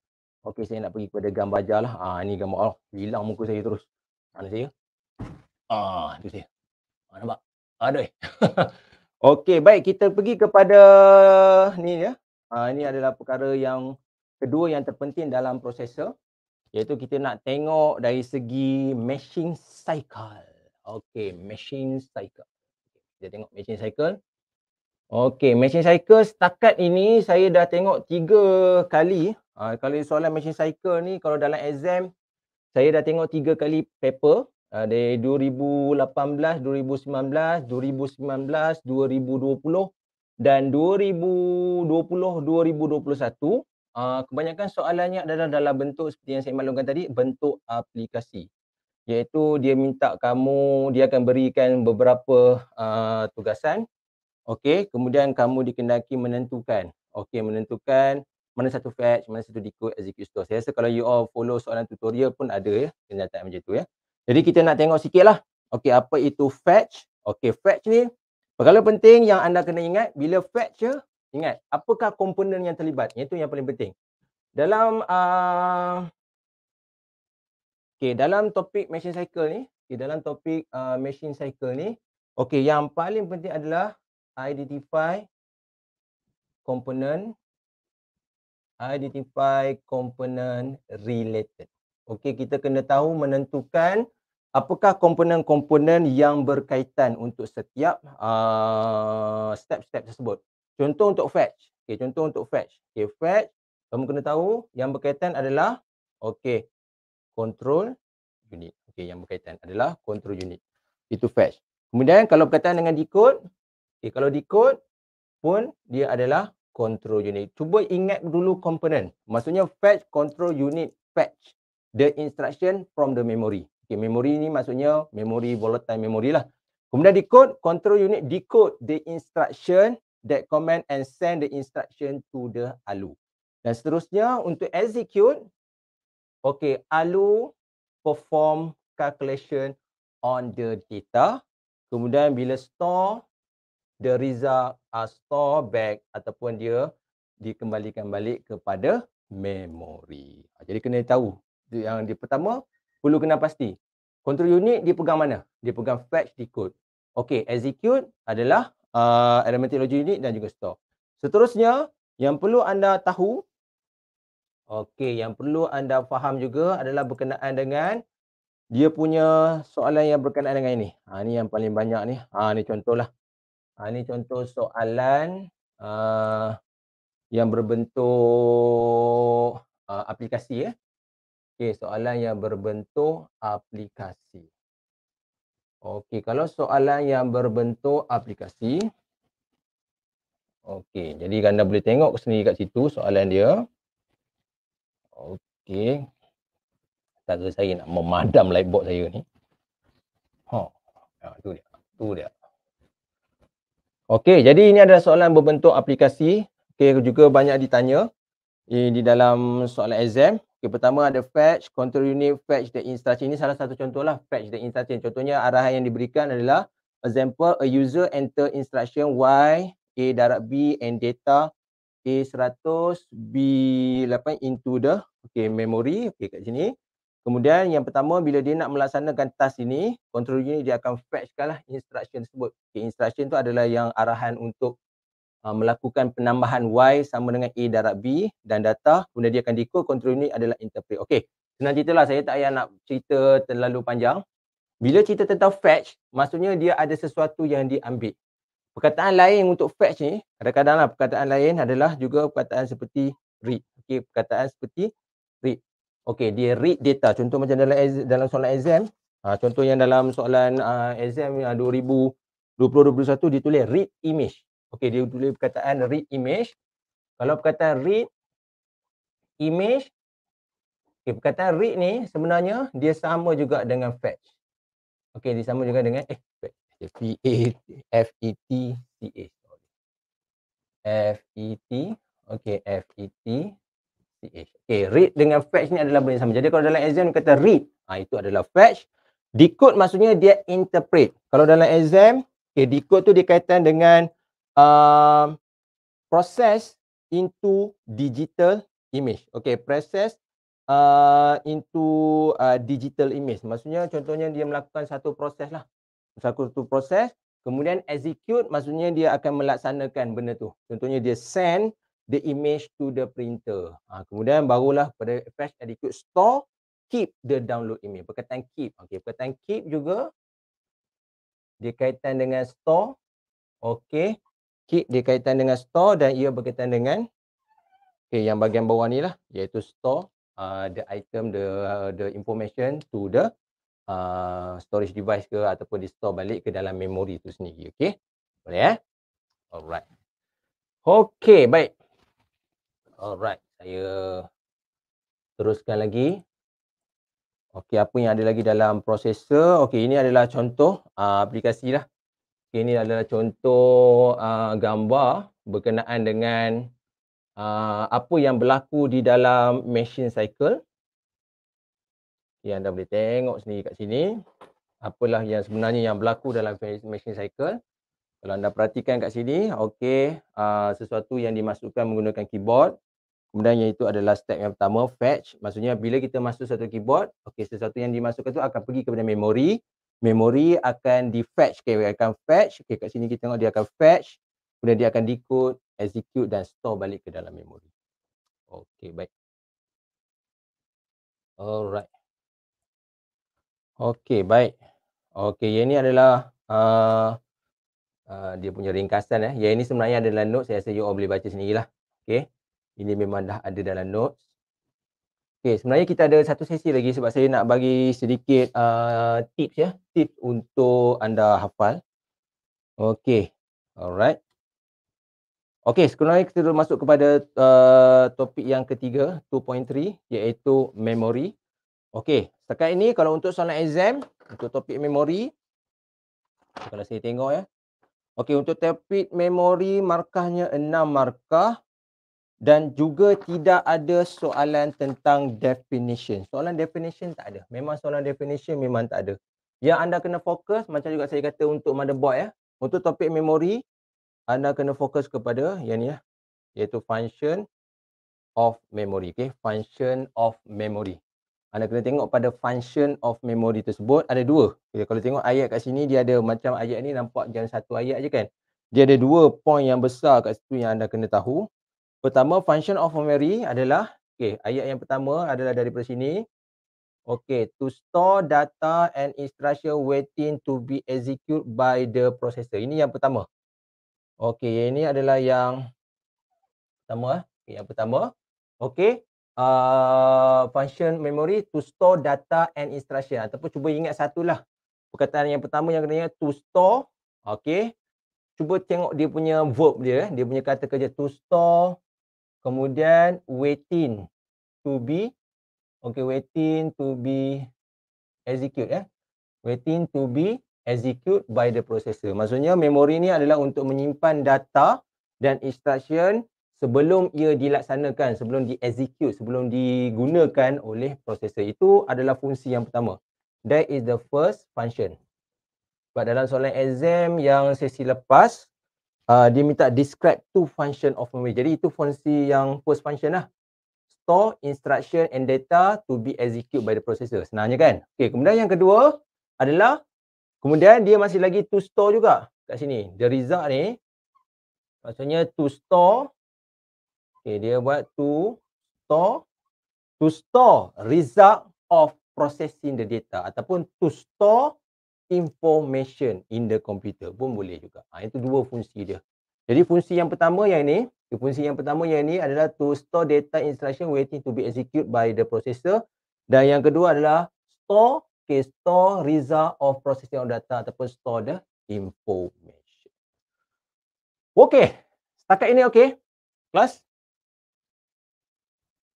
Okey, saya nak pergi kepada gambar jar lah. Ah, ni gambar. Oh, hilang muka saya terus. Mana saya? Ah, itu saya. Ah, nampak? Aduh. Eh. Okey, baik. Kita pergi kepada ni ya. Ah, ini adalah perkara yang kedua yang terpenting dalam processor iaitu kita nak tengok dari segi machine cycle. Okey, machine cycle. Kita tengok machine cycle. Okey, machine cycle setakat ini saya dah tengok tiga kali. Ha, kalau soalan machine cycle ni, kalau dalam exam, saya dah tengok tiga kali paper. Ha, dari 2018, 2019, 2019, 2020 dan 2020, 2021. Ah, kebanyakan soalannya adalah dalam bentuk seperti yang saya maklumkan tadi, bentuk aplikasi. Iaitu dia minta kamu, dia akan berikan beberapa uh, tugasan. Okey, kemudian kamu dikendaki menentukan. Okey, menentukan mana satu fetch, mana satu decode, execute store. Saya rasa kalau you all follow soalan tutorial pun ada ya, kenyataan macam tu ya. Jadi kita nak tengok sikit lah. Okey, apa itu fetch? Okey, fetch ni perkara penting yang anda kena ingat bila fetch Ingat, apakah komponen yang terlibat? Itu yang paling penting. Dalam uh, ah, okay, dalam topik machine cycle ni, okay, dalam topik uh, ah, machine cycle ni, okay, yang paling penting adalah identify komponen identify komponen related. Okey, kita kena tahu menentukan apakah komponen-komponen yang berkaitan untuk setiap ah, step-step uh, tersebut. Contoh untuk fetch. okay. contoh untuk fetch. okay. fetch kamu kena tahu yang berkaitan adalah okay, control unit. Okay, yang berkaitan adalah control unit. Itu fetch. Kemudian kalau berkaitan dengan decode, okay. kalau decode pun dia adalah control unit. Cuba ingat dulu komponen. Maksudnya fetch control unit fetch the instruction from the memory. Okay, memory ni maksudnya memory volatile memory lah. Kemudian decode control unit decode the instruction that command and send the instruction to the ALU. Dan seterusnya untuk execute, okay, ALU perform calculation on the data. Kemudian bila store, the result uh, are store back ataupun dia dikembalikan balik kepada memory. Ha, jadi kena tahu yang dia pertama, perlu kena pasti. Control unit dipegang mana? Dipegang fetch decode. Okay, execute adalah uh, aromatic logic unit dan juga store. Seterusnya, yang perlu anda tahu, okay, yang perlu anda faham juga adalah berkenaan dengan dia punya soalan yang berkenaan dengan ini. Ha, ini yang paling banyak ni. Ha, ini contohlah. Ha, ini contoh soalan uh, yang berbentuk uh, aplikasi. Eh. Ya. Okay, soalan yang berbentuk aplikasi. Okey, kalau soalan yang berbentuk aplikasi. Okey, jadi anda boleh tengok sendiri kat situ soalan dia. Okey. saya tahu saya nak memadam lightbox saya ni. Ha, ha tu dia. Tu dia. Okey, jadi ini adalah soalan berbentuk aplikasi. Okey, juga banyak ditanya eh, di dalam soalan exam. Okay, pertama ada fetch, control unit, fetch the instruction. Ini salah satu contoh lah, fetch the instruction. Contohnya arahan yang diberikan adalah example, a user enter instruction Y, A darab B and data A100, B8 into the okay, memory. Okay, kat sini. Kemudian yang pertama, bila dia nak melaksanakan task ini, control unit dia akan fetchkan lah instruction tersebut. Okay, instruction tu adalah yang arahan untuk Ah, melakukan penambahan Y sama dengan A darab B dan data kemudian dia akan decode control unit adalah interpret. Okey. Senang cerita lah saya tak payah nak cerita terlalu panjang. Bila cerita tentang fetch, maksudnya dia ada sesuatu yang diambil. Perkataan lain untuk fetch ni, kadang-kadang lah perkataan lain adalah juga perkataan seperti read. Okey, perkataan seperti read. Okey, dia read data. Contoh macam dalam dalam soalan exam. Ha, contoh yang dalam soalan uh, exam uh, 2000 2021 ditulis read image. Okey, dia tulis perkataan read image. Kalau perkataan read image, okay, perkataan read ni sebenarnya dia sama juga dengan fetch. Okey, dia sama juga dengan eh fetch. P A F E T C H. F E T. Okey, F E T C H. Okey, read dengan fetch ni adalah benda yang sama. Jadi kalau dalam exam kata read, ha, itu adalah fetch. Decode maksudnya dia interpret. Kalau dalam exam, okay, decode tu dikaitan dengan um, process into digital image. Okay, process uh, into uh, digital image. Maksudnya contohnya dia melakukan satu proses lah. Satu proses, kemudian execute maksudnya dia akan melaksanakan benda tu. Contohnya dia send the image to the printer. Ha, kemudian barulah pada fetch, execute, store, keep the download image. Perkataan keep. Okay, perkataan keep juga dia kaitan dengan store. Okay, sikit dia kaitan dengan store dan ia berkaitan dengan okay, yang bahagian bawah ni lah iaitu store uh, the item the uh, the information to the uh, storage device ke ataupun di store balik ke dalam memori tu sendiri okey boleh eh alright okey baik alright saya teruskan lagi okey apa yang ada lagi dalam prosesor? okey ini adalah contoh uh, aplikasi lah ini adalah contoh uh, gambar berkenaan dengan uh, apa yang berlaku di dalam machine cycle. Yang anda boleh tengok sendiri kat sini. Apalah yang sebenarnya yang berlaku dalam machine cycle. Kalau anda perhatikan kat sini, okay, uh, sesuatu yang dimasukkan menggunakan keyboard. Kemudian yang itu adalah step yang pertama, fetch. Maksudnya bila kita masuk satu keyboard, okay, sesuatu yang dimasukkan itu akan pergi kepada memori memory akan di fetch okay, akan fetch okay, kat sini kita tengok dia akan fetch kemudian dia akan decode execute dan store balik ke dalam memory okey baik alright okey baik okey yang ini adalah uh, uh, dia punya ringkasan eh yang ini sebenarnya adalah notes saya rasa you all boleh baca sendirilah okey ini memang dah ada dalam notes Okay, sebenarnya kita ada satu sesi lagi sebab saya nak bagi sedikit uh, tips ya. Tips untuk anda hafal. Okay, alright. Okay, sekarang kita masuk kepada uh, topik yang ketiga, 2.3 iaitu memory. Okay, setakat ini kalau untuk soalan exam, untuk topik memory, kalau saya tengok ya. Okey, untuk topik memory markahnya 6 markah dan juga tidak ada soalan tentang definition. Soalan definition tak ada. Memang soalan definition memang tak ada. Yang anda kena fokus macam juga saya kata untuk motherboard ya. Untuk topik memory anda kena fokus kepada yang ni ya. Iaitu function of memory. Okay. Function of memory. Anda kena tengok pada function of memory tersebut. Ada dua. Okay, kalau tengok ayat kat sini dia ada macam ayat ni nampak jangan satu ayat je kan. Dia ada dua point yang besar kat situ yang anda kena tahu. Pertama, function of memory adalah, okay, ayat yang pertama adalah daripada sini. Okay, to store data and instruction waiting to be executed by the processor. Ini yang pertama. Okay, ini adalah yang pertama. Okay, yang pertama. Okay, uh, function memory to store data and instruction. Ataupun cuba ingat satu lah Perkataan yang pertama yang kena to store. Okay, cuba tengok dia punya verb dia. Dia punya kata kerja to store Kemudian waiting to be okay waiting to be execute ya. Eh? Waiting to be execute by the processor. Maksudnya memori ni adalah untuk menyimpan data dan instruction sebelum ia dilaksanakan, sebelum di execute, sebelum digunakan oleh processor. Itu adalah fungsi yang pertama. That is the first function. Sebab dalam soalan exam yang sesi lepas, uh, dia minta describe two function of memory. Jadi itu fungsi yang first function lah. Store instruction and data to be executed by the processor. Senangnya kan? Okay, kemudian yang kedua adalah kemudian dia masih lagi to store juga kat sini. The result ni maksudnya to store okay, dia buat to store to store result of processing the data ataupun to store information in the computer pun boleh juga. Ha, itu dua fungsi dia. Jadi fungsi yang pertama yang ini, fungsi yang pertama yang ini adalah to store data instruction waiting to be executed by the processor. Dan yang kedua adalah store, okay, store result of processing of data ataupun store the information. Okay, setakat ini okay. Kelas?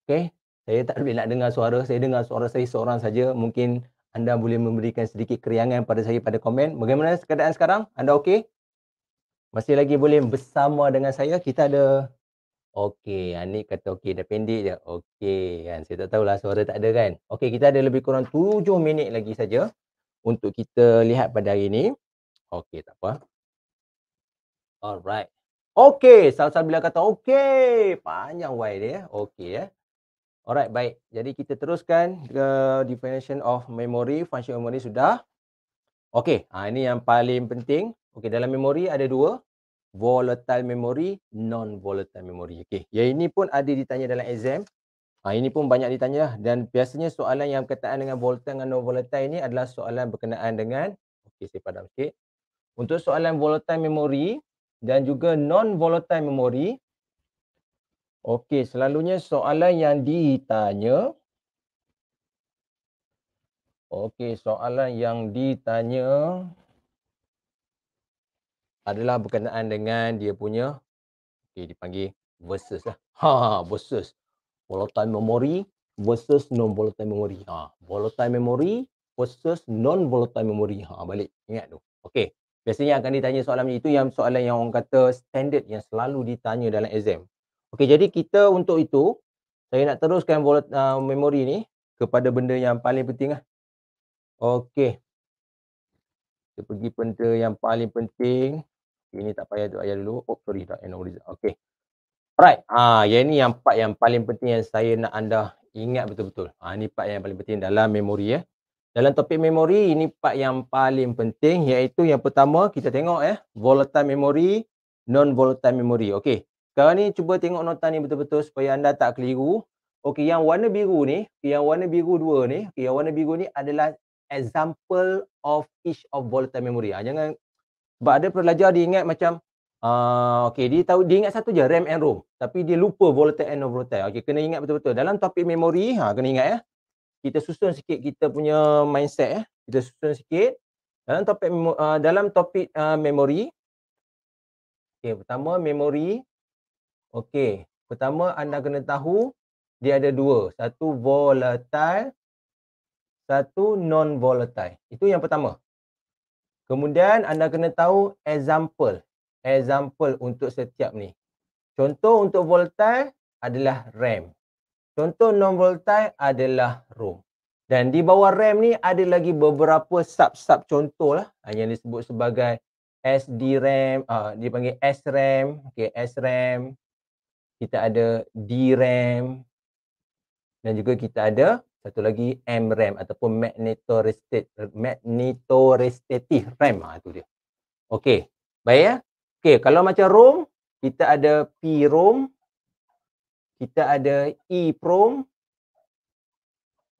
Okay, saya tak boleh nak dengar suara. Saya dengar suara saya seorang saja. Mungkin anda boleh memberikan sedikit keriangan pada saya pada komen. Bagaimana keadaan sekarang? Anda okey? Masih lagi boleh bersama dengan saya? Kita ada... Okey, Ani kata okey, dah pendek je. Okey, kan? saya tak tahulah suara tak ada kan? Okey, kita ada lebih kurang tujuh minit lagi saja untuk kita lihat pada hari ini. Okey, tak apa. Alright. Okey, salsa bila kata okey, panjang wire dia. Eh. Okey, ya. Eh? Alright, baik. Jadi kita teruskan ke definition of memory, function memory sudah. Okay, ha, ini yang paling penting. Okay, dalam memory ada dua. Volatile memory, non-volatile memory. Okay, ya ini pun ada ditanya dalam exam. Ha, ini pun banyak ditanya dan biasanya soalan yang berkaitan dengan volatile dengan non-volatile ini adalah soalan berkenaan dengan Okay, saya padam sikit. Okay. Untuk soalan volatile memory dan juga non-volatile memory, Okey, selalunya soalan yang ditanya. Okey, soalan yang ditanya adalah berkenaan dengan dia punya okey dipanggil versus lah. Ha, versus. Volatile memory versus non-volatile memory. Ha, volatile memory versus non-volatile memory. Ha, balik. Ingat tu. Okey. Biasanya akan ditanya soalan macam itu yang soalan yang orang kata standard yang selalu ditanya dalam exam. Okey, jadi kita untuk itu, saya nak teruskan uh, memori ni kepada benda yang paling penting lah. Okey. Kita pergi benda yang paling penting. Okay, ini tak payah tu ayah dulu. Oh, sorry. Tak, no result. Okay. Alright. Ah, ha, yang ini yang part yang paling penting yang saya nak anda ingat betul-betul. Ah, ini part yang paling penting dalam memori ya. Eh. Dalam topik memori, ini part yang paling penting iaitu yang pertama kita tengok ya. Eh. Volatile memory, non-volatile memory. Okey. Sekarang ni cuba tengok nota ni betul-betul supaya anda tak keliru. Okey, yang warna biru ni, yang warna biru dua ni, okay, yang warna biru ni adalah example of each of volatile memory. Ha, jangan sebab ada pelajar dia ingat macam uh, ah, okay, dia tahu dia ingat satu je RAM and ROM tapi dia lupa volatile and non-volatile. Okey, kena ingat betul-betul. Dalam topik memory, ha, kena ingat ya. Eh. Kita susun sikit kita punya mindset eh. Kita susun sikit. Dalam topik uh, dalam topik uh, memory Okey, pertama memory Okey, pertama anda kena tahu dia ada dua. Satu volatile, satu non-volatile. Itu yang pertama. Kemudian anda kena tahu example. Example untuk setiap ni. Contoh untuk volatile adalah RAM. Contoh non-volatile adalah ROM. Dan di bawah RAM ni ada lagi beberapa sub-sub contoh lah. Ah, yang disebut sebagai SDRAM, uh, ah, dipanggil SRAM. Okay, SRAM, kita ada DRAM dan juga kita ada satu lagi MRAM ataupun magnetorestative RAM ah tu dia. Okey, baik ya. Okey, kalau macam ROM kita ada PROM, kita ada EPROM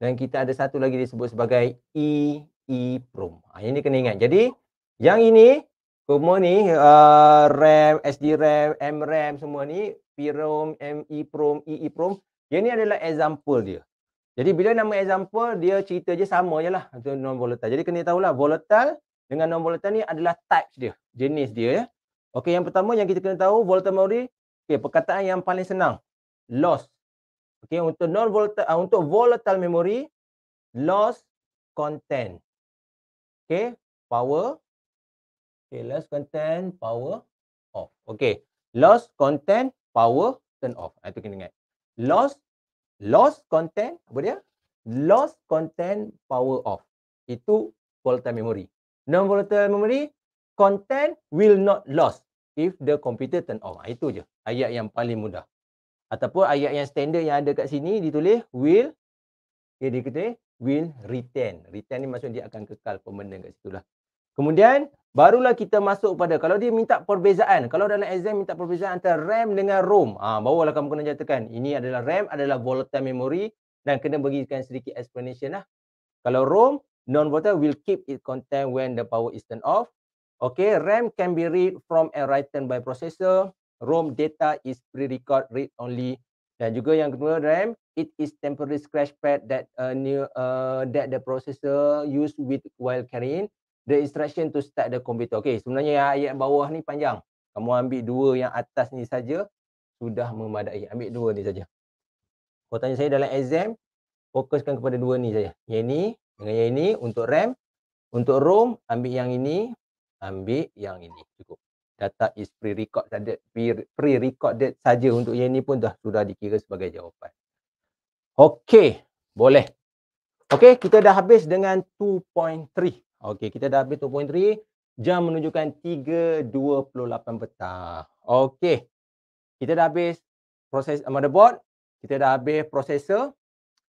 dan kita ada satu lagi disebut sebagai EEPROM. Ah ini kena ingat. Jadi yang ini semua ni uh, RAM, SD RAM, MRAM semua ni Pirom, ME Prom, EE e Prom. Yang ni adalah example dia. Jadi bila nama example, dia cerita je sama je lah. Untuk non-volatile. Jadi kena tahu lah volatile dengan non-volatile ni adalah types dia. Jenis dia ya. Okey yang pertama yang kita kena tahu volatile memory. Okey perkataan yang paling senang. Loss. Okey untuk non-volatile, uh, untuk volatile memory. Loss content. Okey power. Okey loss content power off. Okey loss content power turn off. Ah, itu kena ingat. Loss, loss content, apa dia? Loss content power off. Itu volatile memory. Non-volatile memory, content will not lost if the computer turn off. Ah, itu je. Ayat yang paling mudah. Ataupun ayat yang standard yang ada kat sini ditulis will, ya dia kata will retain. Retain ni maksudnya dia akan kekal pemenang kat situ lah. Kemudian barulah kita masuk pada kalau dia minta perbezaan, kalau dalam exam minta perbezaan antara RAM dengan ROM, ah ha, barulah kamu kena nyatakan ini adalah RAM adalah volatile memory dan kena berikan sedikit explanation lah. Kalau ROM non volatile will keep its content when the power is turned off. Okay, RAM can be read from and written by processor. ROM data is pre-record read only. Dan juga yang kedua RAM, it is temporary scratch pad that uh, new uh, that the processor use with while carrying the instruction to start the computer. Okay. sebenarnya yang ayat bawah ni panjang. Kamu ambil dua yang atas ni saja sudah memadai. Ambil dua ni saja. Kau tanya saya dalam exam, fokuskan kepada dua ni saja. Yang ini dengan yang ini untuk RAM, untuk ROM, ambil yang ini, ambil yang ini. Cukup. Data is pre-recorded, pre-recorded saja untuk yang ini pun dah sudah dikira sebagai jawapan. Okay. boleh. Okay. kita dah habis dengan 2.3. Okey, kita dah habis 2.3. Jam menunjukkan 3.28 petang. Okey. Kita dah habis proses motherboard. Kita dah habis prosesor,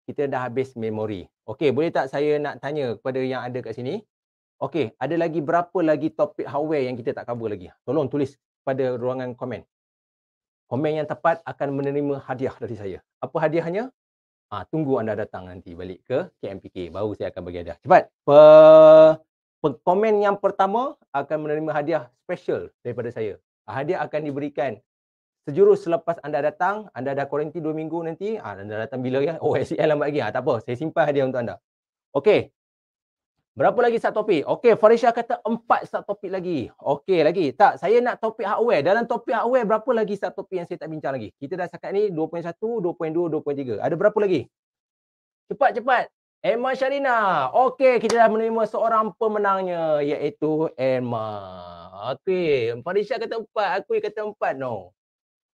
Kita dah habis memori. Okey, boleh tak saya nak tanya kepada yang ada kat sini? Okey, ada lagi berapa lagi topik hardware yang kita tak cover lagi? Tolong tulis pada ruangan komen. Komen yang tepat akan menerima hadiah dari saya. Apa hadiahnya? Ha, tunggu anda datang nanti balik ke KMPK. Baru saya akan bagi hadiah. Cepat. Per, komen yang pertama akan menerima hadiah special daripada saya. Ah, hadiah akan diberikan sejurus selepas anda datang. Anda dah quarantine 2 minggu nanti. Ha, anda datang bila ya? Oh, SEL lambat lagi. Ha, tak apa. Saya simpan hadiah untuk anda. Okey. Berapa lagi sub topik? Okey, Farisha kata empat sub topik lagi. Okey lagi. Tak, saya nak topik hardware. Dalam topik hardware berapa lagi sub topik yang saya tak bincang lagi? Kita dah cakap ni 2.1, 2.2, 2.3. Ada berapa lagi? Cepat cepat. Emma Sharina. Okey, kita dah menerima seorang pemenangnya iaitu Emma. Okey, Farisha kata empat, aku yang kata empat. No.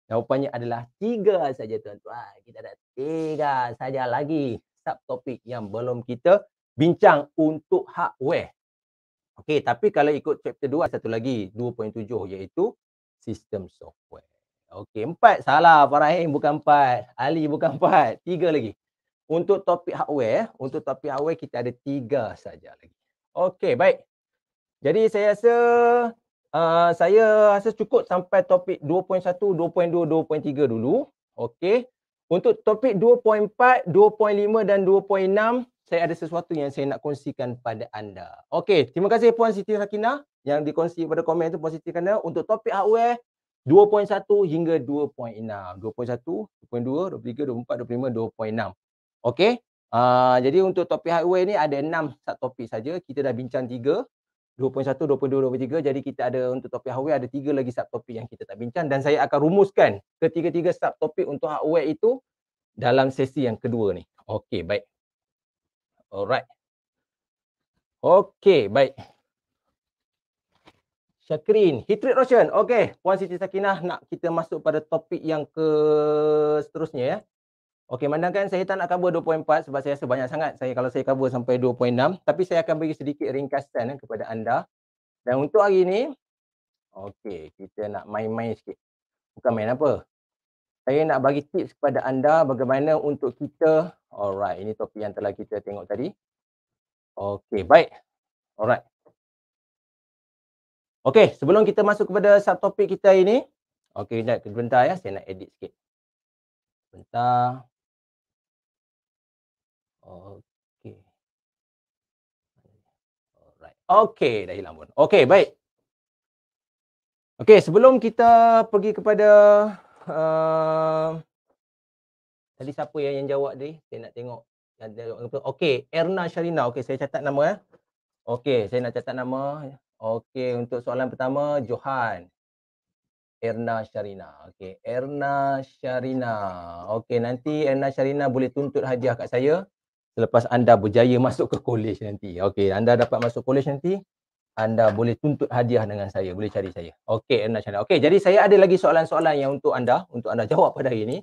Jawapannya adalah tiga saja tuan-tuan. Kita ada tiga saja lagi sub topik yang belum kita bincang untuk hardware. Okey, tapi kalau ikut chapter 2 satu lagi 2.7 iaitu sistem software. Okey, empat salah Farahim bukan empat, Ali bukan empat, tiga lagi. Untuk topik hardware, untuk topik hardware kita ada tiga saja lagi. Okey, baik. Jadi saya rasa uh, saya rasa cukup sampai topik 2.1, 2.2, 2.3 dulu. Okey. Untuk topik 2.4, 2.5 dan 2.6 saya ada sesuatu yang saya nak kongsikan pada anda. Okey, terima kasih Puan Siti Sakina yang dikongsi pada komen tu Puan Siti Sakina untuk topik hardware 2.1 hingga 2.6. 2.1, 2.2, 2.3, 2.4, 2.5, 2.6. Okey. Uh, jadi untuk topik hardware ni ada 6 sub topik saja. Kita dah bincang 3. 2.1, 2.2, 2.3. Jadi kita ada untuk topik hardware ada tiga lagi sub topik yang kita tak bincang dan saya akan rumuskan ketiga-tiga sub topik untuk hardware itu dalam sesi yang kedua ni. Okey, baik. Alright. Okay, baik. Syakirin, Hitrit Roshan. Okay, Puan Siti Sakinah nak kita masuk pada topik yang ke seterusnya ya. Okay, mandangkan saya tak nak cover 2.4 sebab saya rasa banyak sangat saya kalau saya cover sampai 2.6. Tapi saya akan bagi sedikit ringkasan eh, kepada anda. Dan untuk hari ini, okay, kita nak main-main sikit. Bukan main apa saya nak bagi tips kepada anda bagaimana untuk kita alright ini topik yang telah kita tengok tadi okey baik alright okey sebelum kita masuk kepada subtopik kita ini okey nak sebentar ya saya nak edit sikit sebentar okey alright okey dah hilang pun okey baik Okey, sebelum kita pergi kepada uh, tadi siapa yang yang jawab tadi? Saya nak tengok. Okey, Erna Sharina. Okey, saya catat nama eh. Okey, saya nak catat nama. Okey, untuk soalan pertama Johan. Erna Sharina. Okey, Erna Sharina. Okey, nanti Erna Sharina boleh tuntut hadiah kat saya selepas anda berjaya masuk ke kolej nanti. Okey, anda dapat masuk kolej nanti, anda boleh tuntut hadiah dengan saya. Boleh cari saya. Okey, Ernest Chandra. Okey, jadi saya ada lagi soalan-soalan yang untuk anda. Untuk anda jawab pada hari ini.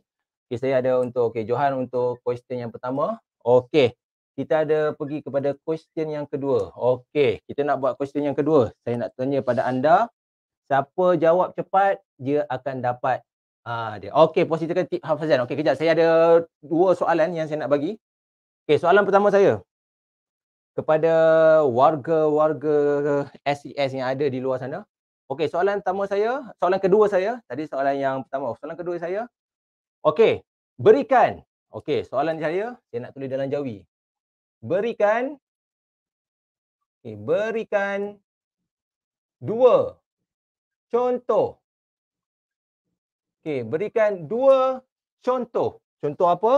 Okey, saya ada untuk okay, Johan untuk question yang pertama. Okey, kita ada pergi kepada question yang kedua. Okey, kita nak buat question yang kedua. Saya nak tanya pada anda. Siapa jawab cepat, dia akan dapat uh, dia. Okey, positifkan tip Hafazan. Okey, kejap. Saya ada dua soalan yang saya nak bagi. Okey, soalan pertama saya kepada warga-warga SES e yang ada di luar sana. Okey, soalan pertama saya, soalan kedua saya, tadi soalan yang pertama, soalan kedua saya. Okey, berikan. Okey, soalan saya, saya nak tulis dalam jawi. Berikan Okey, berikan dua contoh. Okey, berikan dua contoh. Contoh apa?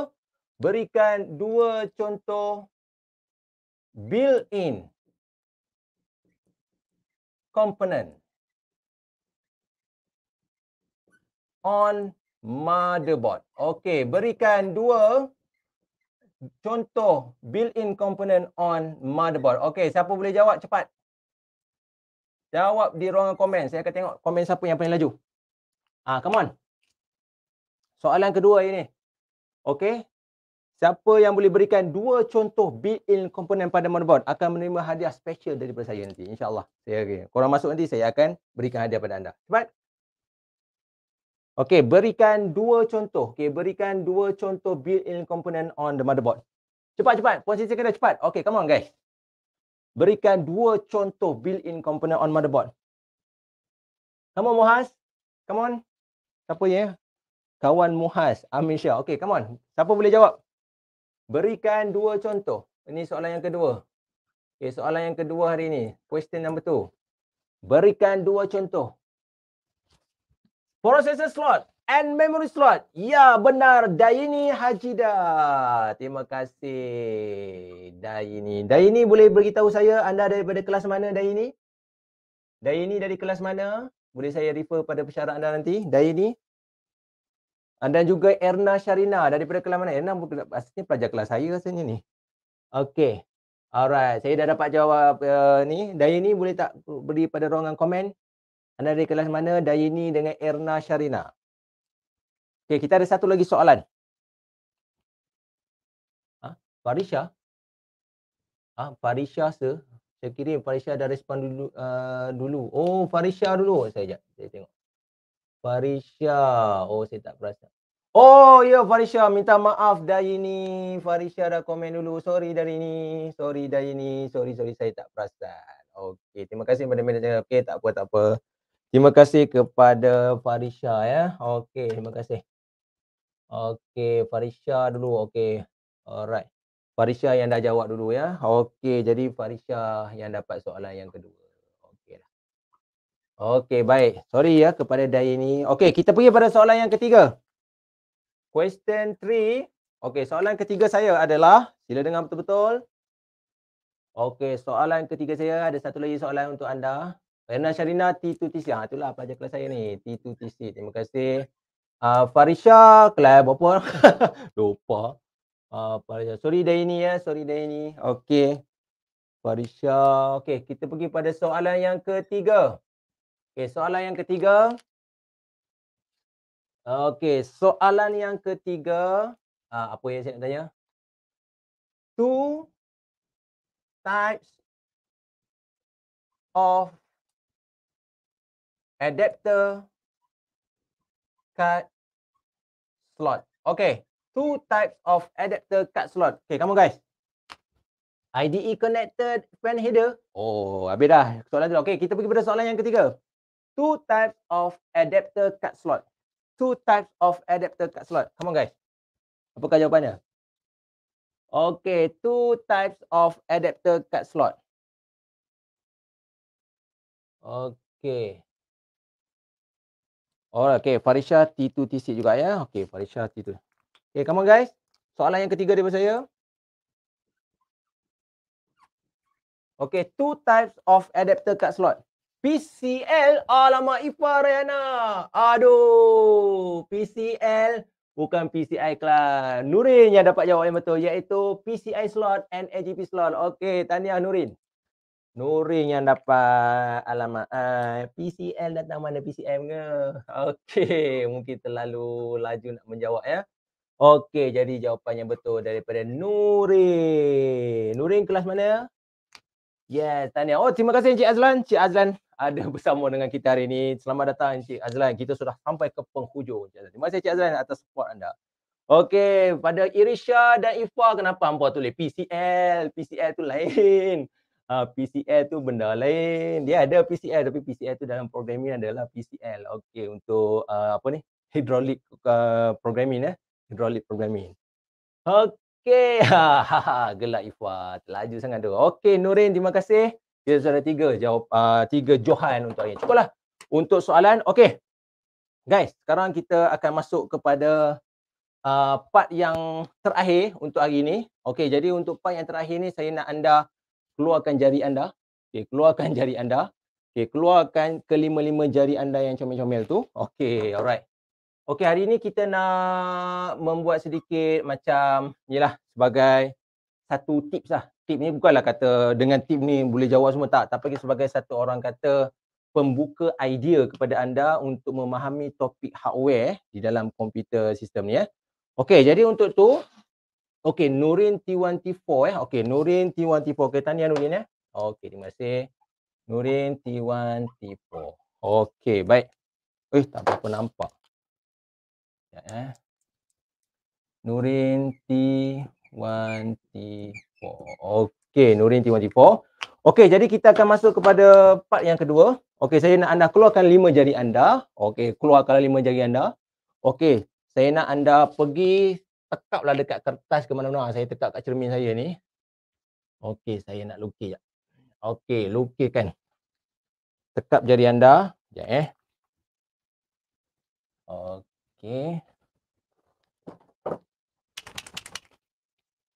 Berikan dua contoh built-in component on motherboard. Okey, berikan dua contoh built-in component on motherboard. Okey, siapa boleh jawab cepat? Jawab di ruangan komen. Saya akan tengok komen siapa yang paling laju. Ah, come on. Soalan kedua ini. Okey, Siapa yang boleh berikan dua contoh built-in komponen pada motherboard akan menerima hadiah special daripada saya nanti. InsyaAllah. Saya okay. Korang masuk nanti saya akan berikan hadiah pada anda. Cepat. Okay, berikan dua contoh. Okay, berikan dua contoh built-in komponen on the motherboard. Cepat, cepat. Posisi kena cepat. Okay, come on guys. Berikan dua contoh built-in komponen on motherboard. Come on, Muhas. Come on. Siapa ya? Kawan Muhas. Amin Syah. Okay, come on. Siapa boleh jawab? Berikan dua contoh. Ini soalan yang kedua. Okay, soalan yang kedua hari ini. Question number two. Berikan dua contoh. Processor slot and memory slot. Ya, benar. Daini Hajida. Terima kasih, Daini. Daini boleh beritahu saya anda daripada kelas mana, Daini? Daini dari kelas mana? Boleh saya refer pada pesyarat anda nanti, Daini? Ah, dan juga Erna Sharina daripada kelas mana? Erna pastinya pelajar kelas saya rasanya ni. Okey. Alright, saya dah dapat jawab uh, ni. Dayani boleh tak beri pada ruangan komen? Anda dari kelas mana? Dayani dengan Erna Sharina. Okay, kita ada satu lagi soalan. Ha? Farisha? Ha? Farisha se? Saya kirim Farisha dah respon dulu. Uh, dulu. Oh, Farisha dulu. Saya, jat, saya tengok. Farisha. Oh, saya tak perasan. Oh, ya yeah, Farisha. Minta maaf ini. Farisha dah komen dulu. Sorry dari ini, Sorry ini, Sorry, sorry. Saya tak perasan. Okay. Terima kasih kepada manager. Okay, tak apa, tak apa. Terima kasih kepada Farisha ya. Okay, terima kasih. Okay, Farisha dulu. Okay. Alright. Farisha yang dah jawab dulu ya. Okay, jadi Farisha yang dapat soalan yang kedua. Okey, baik. Sorry ya kepada Dai Daini. Okey, kita pergi pada soalan yang ketiga. Question 3. Okey, soalan ketiga saya adalah, sila dengar betul-betul. Okey, soalan ketiga saya ada satu lagi soalan untuk anda. Rana Sharina T2TC. Ha, ah, itulah pelajar kelas saya ni. T2TC. Terima kasih. Uh, Farisha, kelas berapa? Lupa. Uh, sorry ini ya. Sorry ini. Okey. Farisha. Okey, kita pergi pada soalan yang ketiga. Okey, soalan yang ketiga. Okey, soalan yang ketiga. Uh, apa yang saya nak tanya? Two types of adapter card slot. Okey, two types of adapter card slot. Okey, kamu guys. IDE connected fan header. Oh, habis dah. Soalan tu. Okey, kita pergi pada soalan yang ketiga two types of adapter card slot. Two types of adapter card slot. Come on guys. Apakah jawapannya? Okay, two types of adapter card slot. Okay. Oh, okay, Farisha T2 t juga ya. Okay, Farisha T2. Okay, come on guys. Soalan yang ketiga daripada saya. Okay, two types of adapter card slot. PCL alamak ipar ya nak. Aduh, PCL bukan PCI kelas. Nurin yang dapat jawab yang betul iaitu PCI slot and AGP slot. Okey, tanya Nurin. Nurin yang dapat alamat uh, PCL datang mana PCM ke? Okey, mungkin terlalu laju nak menjawab ya. Okey, jadi jawapannya betul daripada Nurin. Nurin kelas mana? Yes, tanya. Oh, terima kasih Encik Azlan. Encik Azlan ada bersama dengan kita hari ini. Selamat datang Encik Azlan. Kita sudah sampai ke penghujung. Encik Terima kasih Encik Azlan atas support anda. Okey, pada Irisha dan Ifa, kenapa hampa tulis PCL? PCL tu lain. Ha, ah, PCL tu benda lain. Dia ada PCL tapi PCL tu dalam programming adalah PCL. Okey, untuk uh, apa ni? Hydraulic uh, programming eh. Hydraulic programming. Okey. Okey, gelak Ifwat. Laju sangat tu. Okey, Nurin, terima kasih. Kita sudah tiga jawab uh, tiga Johan untuk hari ini. Cukuplah untuk soalan. Okey. Guys, sekarang kita akan masuk kepada uh, part yang terakhir untuk hari ini. Okey, jadi untuk part yang terakhir ni saya nak anda keluarkan jari anda. Okey, keluarkan jari anda. Okey, keluarkan kelima-lima jari anda yang comel-comel tu. Okey, alright. Okey, hari ini kita nak membuat sedikit macam yalah sebagai satu tips lah. Tip ni bukanlah kata dengan tip ni boleh jawab semua tak. Tapi sebagai satu orang kata pembuka idea kepada anda untuk memahami topik hardware di dalam komputer sistem ni eh. Okey, jadi untuk tu Okey, Nurin T1 T4 eh. Okey, Nurin T1 T4. Okey, tanya Nurin eh. Okey, terima kasih. Nurin T1 T4. Okey, baik. Eh, tak apa-apa nampak. Sekejap ya. eh. Nurin T1 T4. Okey, Nurin T1 T4. Okey, jadi kita akan masuk kepada part yang kedua. Okey, saya nak anda keluarkan lima jari anda. Okey, keluarkanlah lima jari anda. Okey, saya nak anda pergi tekaplah dekat kertas ke mana-mana. Saya tekap kat cermin saya ni. Okey, saya nak lukis. Okey, lukiskan. Tekap jari anda. Sekejap ya, eh. Okey. Okay,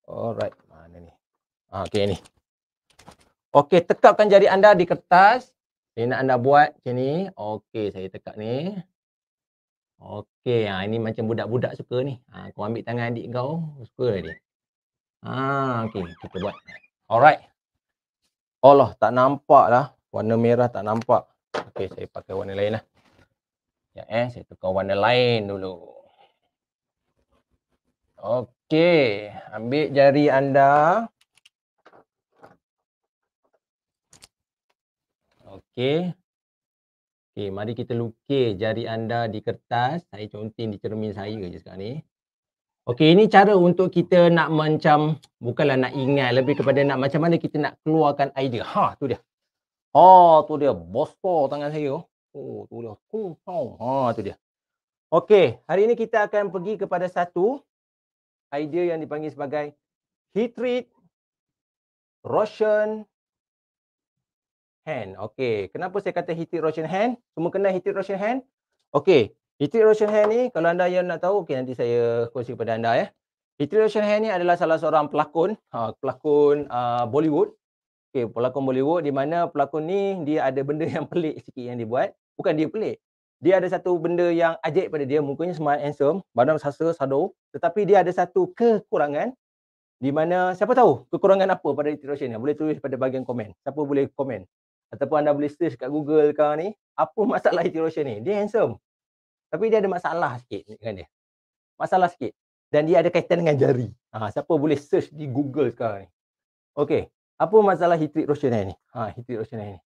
Alright, mana ni? Ah, okay ni. Okay, tekapkan jari anda di kertas. Saya nak anda buat macam ni. Okey, saya tekap ni. Okay, ha, ini macam budak-budak suka ni. Ah, kau ambil tangan adik kau, suka lah dia. Ha, ah, okey, kita buat. Alright. Allah, tak nampak lah. Warna merah tak nampak. Okay, saya pakai warna lain lah. Ya eh, saya tukar warna lain dulu. Okey, ambil jari anda. Okey. Okey, mari kita lukis jari anda di kertas. Saya conteng di cermin saya je sekarang ni. Okey, ini cara untuk kita nak macam, bukanlah nak ingat lebih kepada nak macam mana kita nak keluarkan idea. Ha, tu dia. Ha, tu dia. Bosko tangan saya. Oh. Oh, tu dia. Oh, pau. Ha, tu dia. Okey, hari ini kita akan pergi kepada satu idea yang dipanggil sebagai Hitrit treat Russian hand. Okey, kenapa saya kata Hitrit treat Russian hand? Semua kenal heat treat Russian hand? Okey, Hitrit treat Russian hand ni kalau anda yang nak tahu, okey nanti saya kongsi kepada anda ya. Hitrit treat Russian hand ni adalah salah seorang pelakon, ha, pelakon uh, Bollywood. Okey, pelakon Bollywood di mana pelakon ni dia ada benda yang pelik sikit yang dibuat bukan dia pelik. Dia ada satu benda yang ajaib pada dia, mukanya smart, handsome, badan sasa, sado. Tetapi dia ada satu kekurangan di mana siapa tahu kekurangan apa pada iteration ni. Boleh tulis pada bahagian komen. Siapa boleh komen. Ataupun anda boleh search kat Google kan ni. Apa masalah iteration ni? Dia handsome. Tapi dia ada masalah sikit dengan dia. Masalah sikit. Dan dia ada kaitan dengan jari. Ha, siapa boleh search di Google sekarang ni. Okay. Apa masalah Hitrit Roshanai ni? Ha, Hitrit Roshanai ni.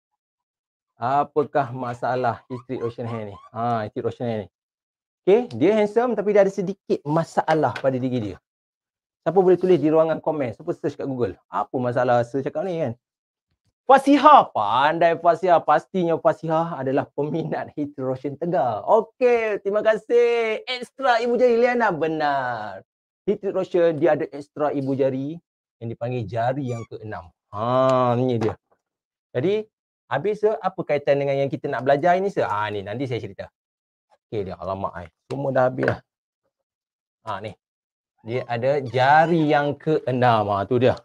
Apakah masalah isteri Ocean Hair ni? Ha, isteri Ocean Hair ni. Okay, dia handsome tapi dia ada sedikit masalah pada diri dia. Siapa boleh tulis di ruangan komen? Siapa search kat Google? Apa masalah saya cakap ni kan? Fasiha, pandai Fasiha. Pastinya Fasiha adalah peminat heterosien tegar. Okey, terima kasih. Extra ibu jari Liana, benar. Heterosien, dia ada extra ibu jari yang dipanggil jari yang keenam. Ha, ni dia. Jadi, Habis tu apa kaitan dengan yang kita nak belajar ini sir? Ah ni nanti saya cerita. Okey dia alamak ai. Semua dah habis lah. Ah ni. Dia ada jari yang keenam 6 ah, tu dia.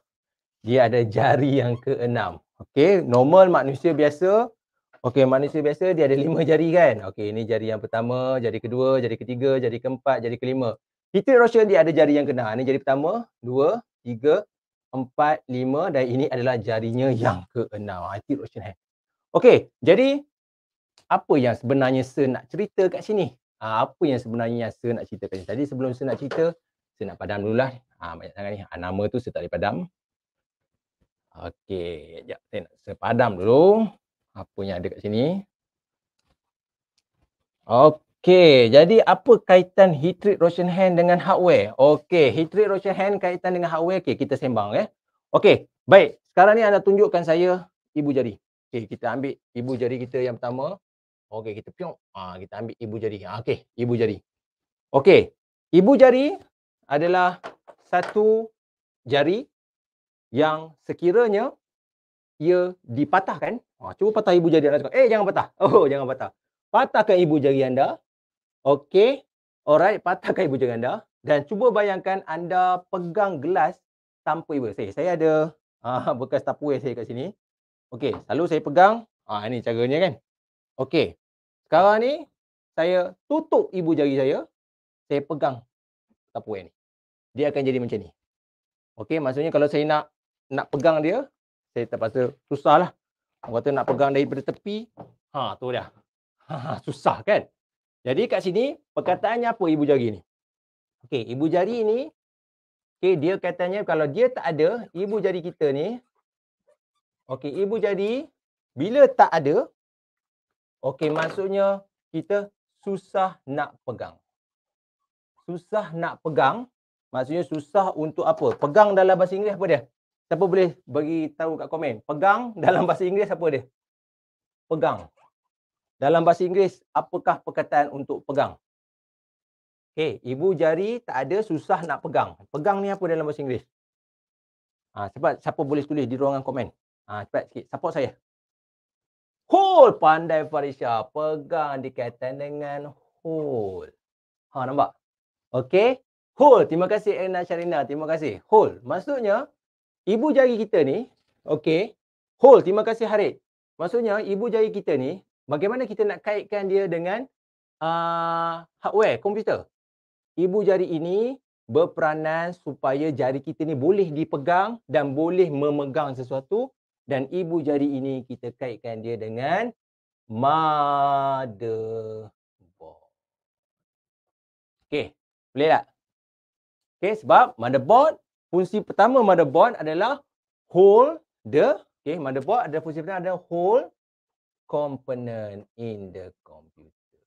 Dia ada jari yang keenam. Okey, normal manusia biasa. Okey, manusia biasa dia ada lima jari kan? Okey, ini jari yang pertama, jari kedua, jari ketiga, jari keempat, jari kelima. Peter Rochelle dia ada jari yang keenam. Ini ah, jari pertama, dua, tiga, empat, lima dan ini adalah jarinya yang keenam. 6 ah, Peter Rochelle. Eh? Okey, jadi apa yang sebenarnya Sir nak cerita kat sini? Ha, apa yang sebenarnya Sir nak cerita kat sini? Tadi sebelum Sir nak cerita, Sir nak padam dulu lah. Ha, banyak sangat ni. Ha, nama tu Sir tak boleh padam. Okey, sekejap. Saya nak Sir padam dulu. Apa yang ada kat sini. Okey, jadi apa kaitan Heatrate Roshan Hand dengan hardware? Okey, Heatrate Roshan Hand kaitan dengan hardware. Okey, kita sembang eh. Okey, baik. Sekarang ni anda tunjukkan saya ibu jari. Okey, kita ambil ibu jari kita yang pertama. Okey, kita piong. Ah, ha, kita ambil ibu jari. Ha, Okey, ibu jari. Okey, ibu jari adalah satu jari yang sekiranya ia dipatahkan. Ha, cuba patah ibu jari anda. Cakap. Eh, jangan patah. Oh, jangan patah. Patahkan ibu jari anda. Okey. Alright, patahkan ibu jari anda. Dan cuba bayangkan anda pegang gelas tanpa ibu. Saya, saya ada uh, bekas tapuai saya kat sini. Okey, lalu saya pegang. Ah ha, ini caranya kan. Okey. Sekarang ni saya tutup ibu jari saya. Saya pegang tapu ini, Dia akan jadi macam ni. Okey, maksudnya kalau saya nak nak pegang dia, saya terpaksa susahlah. Orang kata nak pegang daripada tepi. Ha, tu dia. Ha, ha susah kan? Jadi kat sini perkataannya apa ibu jari ni? Okey, ibu jari ni okey dia katanya kalau dia tak ada, ibu jari kita ni Okey, ibu jadi bila tak ada okey maksudnya kita susah nak pegang. Susah nak pegang maksudnya susah untuk apa? Pegang dalam bahasa Inggeris apa dia? Siapa boleh bagi tahu kat komen? Pegang dalam bahasa Inggeris apa dia? Pegang. Dalam bahasa Inggeris apakah perkataan untuk pegang? Okey, ibu jari tak ada susah nak pegang. Pegang ni apa dalam bahasa Inggeris? Ah, ha, sebab siapa boleh tulis di ruangan komen? Ha, cepat sikit. Support saya. Hold. Pandai Farisha. Pegang dikaitan dengan hold. Ha, nampak? Okay. Hold. Terima kasih Erna Sharina. Terima kasih. Hold. Maksudnya, ibu jari kita ni, okay. Hold. Terima kasih Harith. Maksudnya, ibu jari kita ni, bagaimana kita nak kaitkan dia dengan uh, hardware, komputer? Ibu jari ini berperanan supaya jari kita ni boleh dipegang dan boleh memegang sesuatu dan ibu jari ini kita kaitkan dia dengan motherboard. Okey, boleh tak? Okey, sebab motherboard fungsi pertama motherboard adalah hold the okey, motherboard ada fungsi pertama adalah hold component in the computer.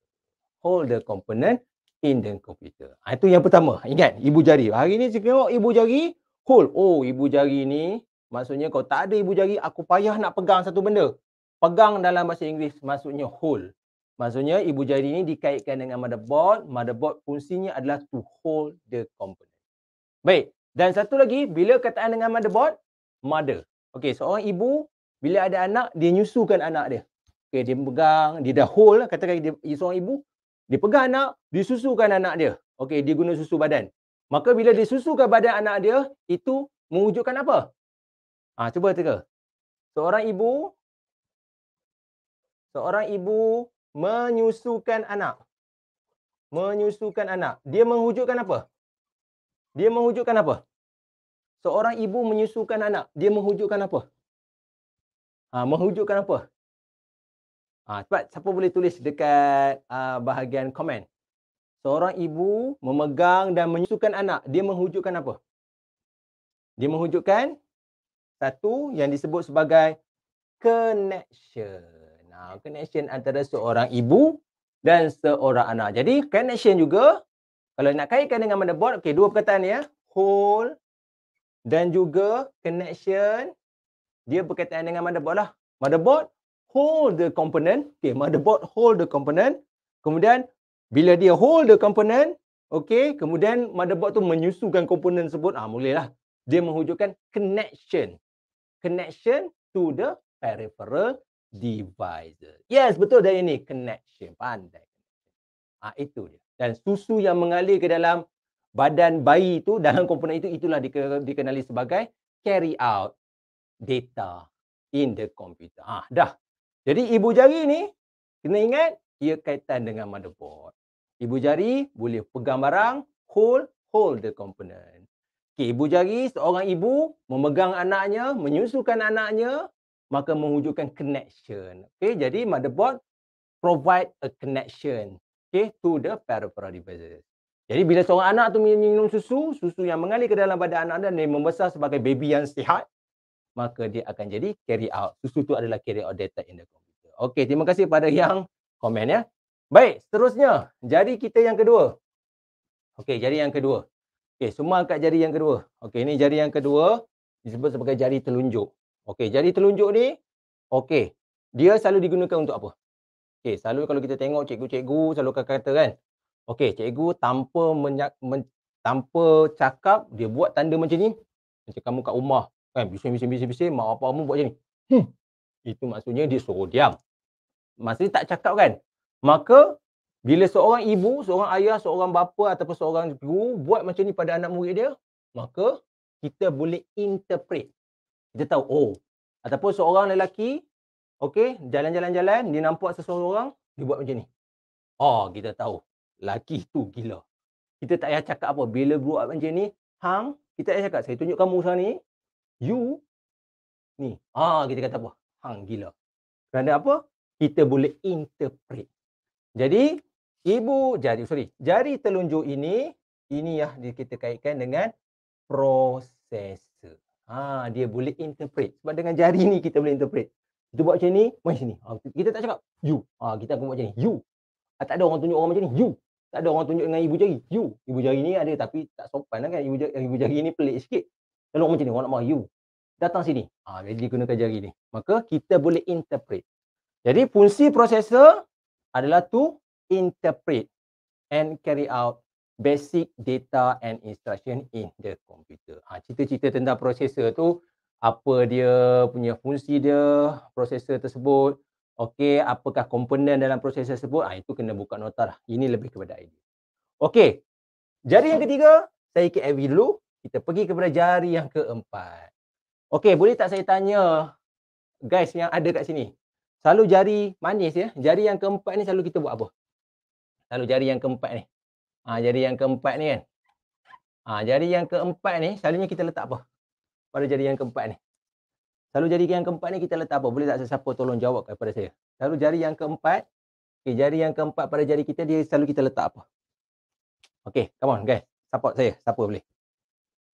Hold the component in the computer. Ha, itu yang pertama. Ingat, ibu jari. Hari ni saya tengok ibu jari hold. Oh, ibu jari ni Maksudnya kau tak ada ibu jari, aku payah nak pegang satu benda. Pegang dalam bahasa Inggeris maksudnya hold. Maksudnya ibu jari ni dikaitkan dengan motherboard. Motherboard fungsinya adalah to hold the component. Baik. Dan satu lagi, bila kataan dengan motherboard, mother. Okey, seorang ibu, bila ada anak, dia nyusukan anak dia. Okey, dia pegang, dia dah hold. Lah, katakan dia, seorang ibu, dia pegang anak, dia susukan anak dia. Okey, dia guna susu badan. Maka bila dia susukan badan anak dia, itu mewujudkan apa? Ha, cuba tiga. Seorang ibu seorang ibu menyusukan anak. Menyusukan anak. Dia menghujukkan apa? Dia menghujukkan apa? Seorang ibu menyusukan anak. Dia menghujukkan apa? Ha, menghujukkan apa? Ha, cepat, siapa boleh tulis dekat uh, bahagian komen. Seorang ibu memegang dan menyusukan anak. Dia menghujukkan apa? Dia menghujukkan satu yang disebut sebagai connection. Nah, ha, connection antara seorang ibu dan seorang anak. Jadi connection juga kalau nak kaitkan dengan motherboard, okey dua perkataan ya. Whole dan juga connection dia berkaitan dengan motherboard lah. Motherboard hold the component. Okey, motherboard hold the component. Kemudian bila dia hold the component, okey, kemudian motherboard tu menyusukan komponen tersebut. Ah, ha, lah. Dia menghujukkan connection connection to the peripheral devices. Yes, betul dan ini connection pandai. Ha, itu dia. Dan susu yang mengalir ke dalam badan bayi itu dalam komponen itu itulah dikenali sebagai carry out data in the computer. Ah, ha, dah. Jadi ibu jari ni kena ingat ia kaitan dengan motherboard. Ibu jari boleh pegang barang, hold hold the component. Okay, ibu jari, seorang ibu memegang anaknya, menyusukan anaknya, maka mewujudkan connection. Okay, jadi motherboard provide a connection okay, to the peripheral devices. Jadi bila seorang anak tu minum susu, susu yang mengalir ke dalam badan anak dan dia membesar sebagai baby yang sihat, maka dia akan jadi carry out. Susu tu adalah carry out data in the computer. Okay, terima kasih pada yang komen ya. Baik, seterusnya. Jadi kita yang kedua. Okay, jadi yang kedua. Okey, semua angkat jari yang kedua. Okey, ini jari yang kedua disebut sebagai jari telunjuk. Okey, jari telunjuk ni okey, dia selalu digunakan untuk apa? Okey, selalu kalau kita tengok cikgu-cikgu selalu akan kata kan. Okey, cikgu tanpa menyak, men, tanpa cakap dia buat tanda macam ni. Macam kamu kat rumah kan bising-bising-bising-bising mak apa kamu buat macam ni. Hmm. Itu maksudnya dia suruh diam. Masih tak cakap kan? Maka bila seorang ibu, seorang ayah, seorang bapa ataupun seorang guru buat macam ni pada anak murid dia, maka kita boleh interpret. Kita tahu, oh. Ataupun seorang lelaki, okay, jalan-jalan-jalan, dia nampak seseorang, dia buat macam ni. Oh, kita tahu. Lelaki tu gila. Kita tak payah cakap apa. Bila buat macam ni, hang, kita tak cakap. Saya tunjuk kamu sekarang ni. You, ni. Ah, kita kata apa? Hang, gila. Kerana apa? Kita boleh interpret. Jadi, ibu jari sorry jari telunjuk ini ini yang kita kaitkan dengan prosesor ha dia boleh interpret sebab dengan jari ni kita boleh interpret kita buat macam ni main sini ha, kita tak cakap you ha kita akan buat macam ni you ha, tak ada orang tunjuk orang macam ni you tak ada orang tunjuk dengan ibu jari you ibu jari ni ada tapi tak sopan kan ibu jari, ibu jari ni pelik sikit kalau orang macam ni orang nak marah you datang sini ha jadi dia gunakan jari ni maka kita boleh interpret jadi fungsi prosesor adalah tu interpret and carry out basic data and instruction in the computer. Ha, cerita-cerita tentang prosesor tu, apa dia punya fungsi dia, prosesor tersebut, Okey, apakah komponen dalam prosesor tersebut, ha, itu kena buka nota lah. Ini lebih kepada idea. Okey, jari yang ketiga, saya ke Evie dulu. Kita pergi kepada jari yang keempat. Okey, boleh tak saya tanya guys yang ada kat sini? Selalu jari manis ya. Jari yang keempat ni selalu kita buat apa? lalu jari yang keempat ni. Ha, jari yang keempat ni kan. Ha, jari yang keempat ni selalunya kita letak apa? Pada jari yang keempat ni. Selalu jari yang keempat ni kita letak apa? Boleh tak sesiapa tolong jawab kepada saya? Lalu jari yang keempat, okay, jari yang keempat pada jari kita dia selalu kita letak apa? Okay, come on guys. Support saya. Siapa boleh?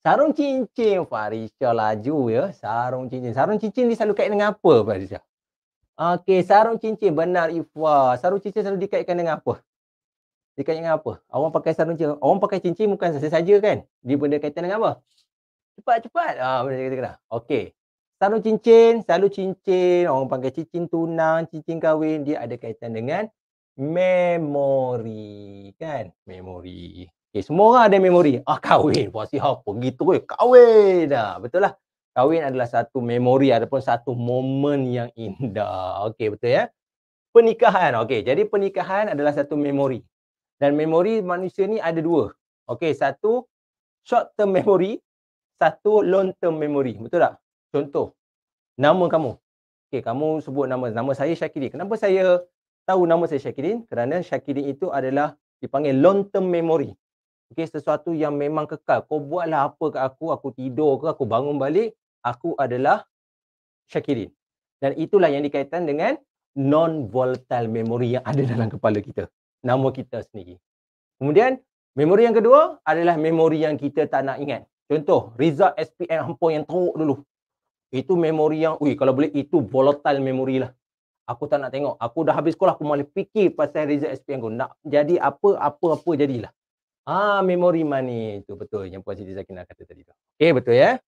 Sarung cincin Farisha laju ya. Sarung cincin. Sarung cincin ni selalu kait dengan apa Farisha? Okey, sarung cincin benar Ifwa. Sarung cincin selalu dikaitkan dengan apa? Dia dengan kan apa? Orang pakai sarung cincin. Orang pakai cincin bukan saja-saja kan? Dia benda kaitan dengan apa? Cepat-cepat. Ah, benda dia kata Okey. Sarung cincin, sarung cincin, orang pakai cincin tunang, cincin kahwin, dia ada kaitan dengan memori. Kan? Memori. Okey, semua orang ada memori. Ah, kahwin. Pasti apa? Gitu kan? Kahwin dah. Betul lah. Kahwin adalah satu memori ataupun satu momen yang indah. Okey, betul ya? Pernikahan. Okey, jadi pernikahan adalah satu memori. Dan memori manusia ni ada dua. Okey, satu short term memory, satu long term memory. Betul tak? Contoh, nama kamu. Okey, kamu sebut nama. Nama saya Syakirin. Kenapa saya tahu nama saya Syakirin? Kerana Syakirin itu adalah dipanggil long term memory. Okey, sesuatu yang memang kekal. Kau buatlah apa ke aku, aku tidur ke, aku bangun balik, aku adalah Syakirin. Dan itulah yang dikaitan dengan non-volatile memory yang ada dalam kepala kita nama kita sendiri. Kemudian, memori yang kedua adalah memori yang kita tak nak ingat. Contoh, result SPM hampa yang teruk dulu. Itu memori yang, ui, kalau boleh itu volatile memori lah. Aku tak nak tengok. Aku dah habis sekolah, aku malah fikir pasal result SPM aku. Nak jadi apa, apa, apa jadilah. Ah, memori money itu betul yang Puan Siti Zakina kata tadi tu. Okey, betul ya?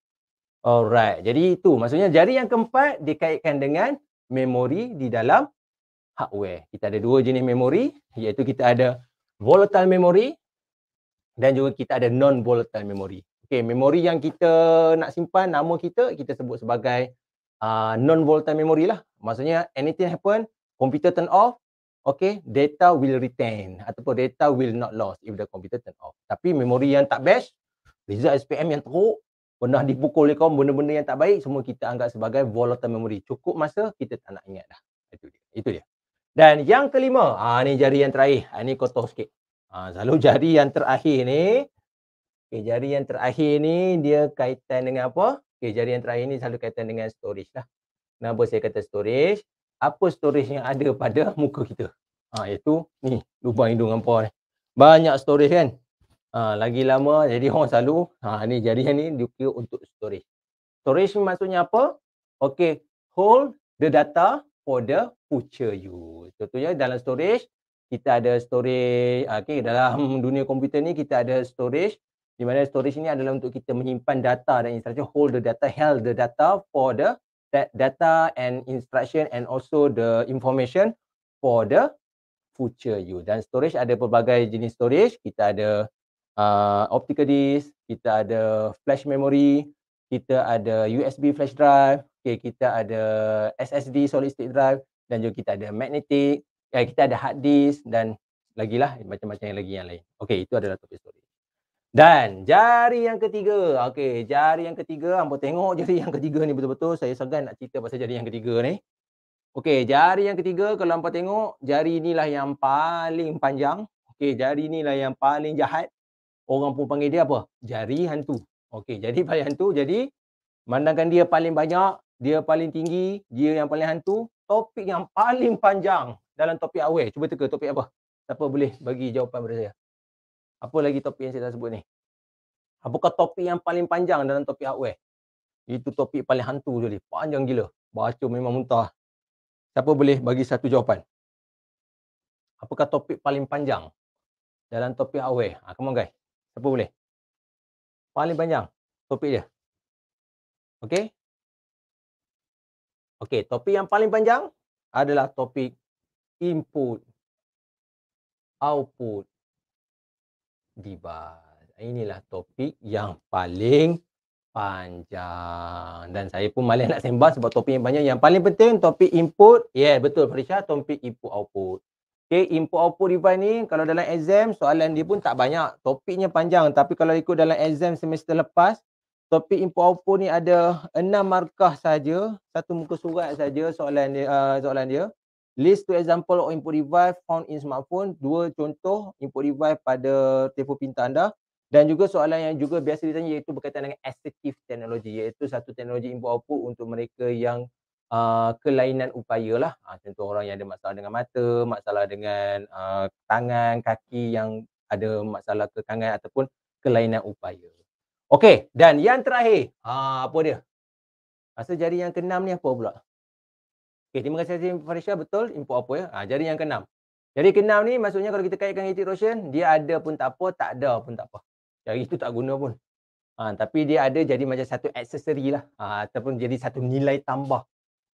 Alright. Jadi itu maksudnya jari yang keempat dikaitkan dengan memori di dalam hardware. Kita ada dua jenis memori iaitu kita ada volatile memory dan juga kita ada non-volatile memory. Okey, memori yang kita nak simpan nama kita kita sebut sebagai uh, non-volatile memory lah. Maksudnya anything happen, computer turn off, okey, data will retain ataupun data will not lost if the computer turn off. Tapi memori yang tak best, result SPM yang teruk, pernah dipukul oleh kaum benda-benda yang tak baik semua kita anggap sebagai volatile memory. Cukup masa kita tak nak ingat dah. Itu dia. Itu dia. Dan yang kelima, ha, ni jari yang terakhir. Ha, ni kotor sikit. Ha, selalu jari yang terakhir ni. Okay, jari yang terakhir ni dia kaitan dengan apa? Okay, jari yang terakhir ni selalu kaitan dengan storage lah. Kenapa saya kata storage? Apa storage yang ada pada muka kita? Ha, iaitu ni, lubang hidung hampa ni. Banyak storage kan? Ha, lagi lama, jadi orang selalu, ha, ni jari yang ni dia untuk storage. Storage maksudnya apa? Okay, hold the data for the future you. Contohnya dalam storage, kita ada storage, ah, okay, dalam dunia komputer ni kita ada storage di mana storage ni adalah untuk kita menyimpan data dan instruction, hold the data, held the data for the that data and instruction and also the information for the future you. Dan storage ada pelbagai jenis storage. Kita ada uh, optical disk, kita ada flash memory, kita ada USB flash drive, okay, kita ada SSD solid state drive dan juga kita ada magnetik, eh, kita ada hard disk dan lah macam-macam yang lagi yang lain. Okey, itu adalah topik storage. Dan jari yang ketiga. Okey, jari yang ketiga. Ambo tengok jari yang ketiga ni betul-betul. Saya segan nak cerita pasal jari yang ketiga ni. Okey, jari yang ketiga kalau ambo tengok, jari inilah yang paling panjang. Okey, jari inilah yang paling jahat. Orang pun panggil dia apa? Jari hantu. Okey, jadi paling hantu. Jadi, mandangkan dia paling banyak, dia paling tinggi, dia yang paling hantu, topik yang paling panjang dalam topik awal. Cuba teka topik apa. Siapa boleh bagi jawapan kepada saya. Apa lagi topik yang saya dah sebut ni? Apakah topik yang paling panjang dalam topik awal? Itu topik paling hantu sekali. Panjang gila. Baca memang muntah. Siapa boleh bagi satu jawapan? Apakah topik paling panjang dalam topik awal? Ha, come on guys. Siapa boleh? Paling panjang topik dia. Okay. Okey, topik yang paling panjang adalah topik input output debug. Inilah topik yang paling panjang. Dan saya pun malas nak sembang sebab topik yang panjang. Yang paling penting topik input. Ya, yeah, betul Farisha, topik input output. Okey, input output debug ni kalau dalam exam soalan dia pun tak banyak. Topiknya panjang tapi kalau ikut dalam exam semester lepas topik info info ni ada enam markah saja, satu muka surat saja soalan dia uh, soalan dia. List two example of input device found in smartphone, dua contoh input device pada telefon pintar anda dan juga soalan yang juga biasa ditanya iaitu berkaitan dengan assistive technology iaitu satu teknologi input output untuk mereka yang uh, kelainan upaya lah. Ha, contoh orang yang ada masalah dengan mata, masalah dengan uh, tangan, kaki yang ada masalah kekangan ataupun kelainan upaya. Okey, dan yang terakhir, ha, apa dia? Rasa jari yang keenam ni apa pula? Okey, terima kasih Azim Farisha betul input apa ya? Ha, jari yang keenam. Jadi keenam ni maksudnya kalau kita kaitkan dengan erosion, dia ada pun tak apa, tak ada pun tak apa. Jari itu tak guna pun. Ha, tapi dia ada jadi macam satu aksesori lah ha, ataupun jadi satu nilai tambah.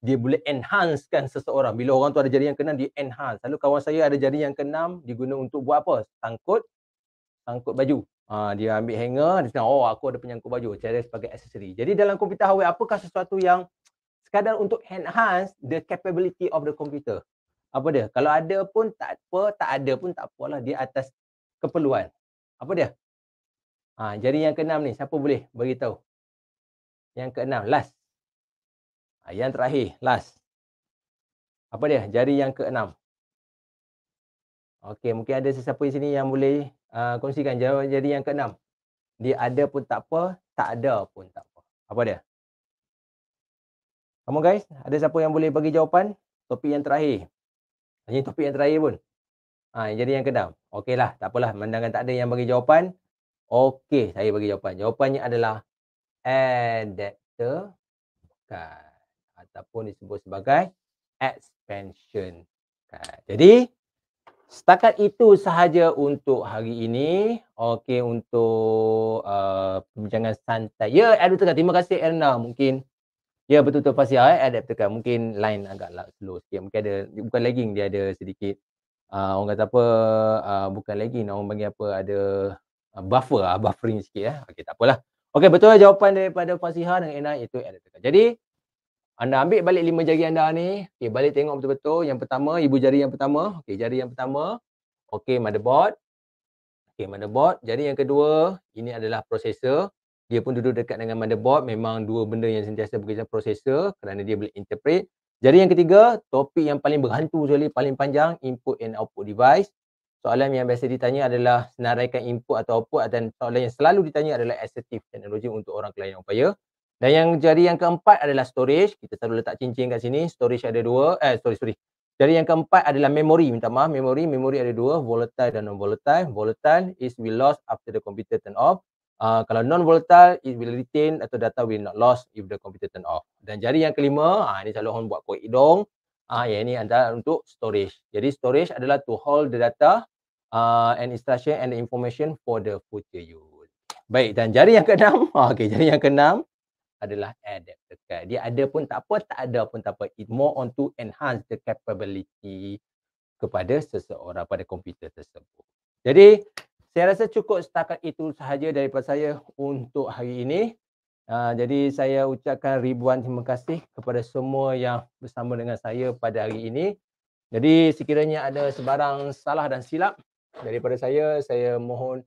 Dia boleh enhancekan seseorang. Bila orang tu ada jari yang keenam, dia enhance. Lalu kawan saya ada jari yang keenam, dia guna untuk buat apa? Sangkut sangkut baju. Ah, dia ambil hanger, dia tengok, oh aku ada penyangkut baju, cara sebagai aksesori. Jadi dalam komputer hardware, apakah sesuatu yang sekadar untuk enhance the capability of the computer? Apa dia? Kalau ada pun tak apa, tak ada pun tak lah di atas keperluan. Apa dia? Ha, jadi yang keenam ni, siapa boleh beritahu? Yang keenam, last. Ha, yang terakhir, last. Apa dia? Jari yang keenam. Okey, mungkin ada sesiapa di sini yang boleh uh, kongsikan jawapan jadi yang keenam. Dia ada pun tak apa, tak ada pun tak apa. Apa dia? Come on guys, ada siapa yang boleh bagi jawapan? Topik yang terakhir. Ini topik yang terakhir pun. Ha, jadi yang keenam. lah tak apalah. Mendangkan tak ada yang bagi jawapan. Okey, saya bagi jawapan. Jawapannya adalah adapter kan. ataupun disebut sebagai expansion. Kan. Jadi, Setakat itu sahaja untuk hari ini. Okey untuk uh, santai. Ya, yeah, Adaptor. Terima kasih Erna. Mungkin ya yeah, betul-betul pasti eh Adaptor. Mungkin line agak slow sikit. Mungkin ada bukan lagging dia ada sedikit. Uh, orang kata apa uh, bukan lagging. Orang panggil apa ada uh, buffer, uh, buffering sikit eh. Okey tak apalah. Okey betul lah jawapan daripada Fasiha dengan Erna itu Adaptor. Jadi anda ambil balik lima jari anda ni. Okey, eh, balik tengok betul-betul. Yang pertama, ibu jari yang pertama. Okey, jari yang pertama. Okey, motherboard. Okey, motherboard. Jari yang kedua, ini adalah prosesor. Dia pun duduk dekat dengan motherboard. Memang dua benda yang sentiasa bekerja prosesor kerana dia boleh interpret. Jari yang ketiga, topik yang paling berhantu sekali, paling panjang, input and output device. Soalan yang biasa ditanya adalah senaraikan input atau output dan soalan yang selalu ditanya adalah assertive teknologi untuk orang klien upaya. Dan yang jari yang keempat adalah storage. Kita selalu letak cincin kat sini. Storage ada dua. Eh, sorry, sorry. Jari yang keempat adalah memory. Minta maaf. Memory. Memory ada dua. Volatile dan non-volatile. Volatile is will lost after the computer turn off. Uh, kalau non-volatile, it will retain atau data will not lost if the computer turn off. Dan jari yang kelima, ha, ini selalu orang buat koik hidung. Ah, ha, ya, yang ini adalah untuk storage. Jadi storage adalah to hold the data uh, and instruction and the information for the future use. Baik, dan jari yang keenam, okay, jari yang keenam, adalah adapt dekat. Dia ada pun tak apa, tak ada pun tak apa. It more on to enhance the capability kepada seseorang pada komputer tersebut. Jadi, saya rasa cukup setakat itu sahaja daripada saya untuk hari ini. Uh, jadi, saya ucapkan ribuan terima kasih kepada semua yang bersama dengan saya pada hari ini. Jadi, sekiranya ada sebarang salah dan silap daripada saya, saya mohon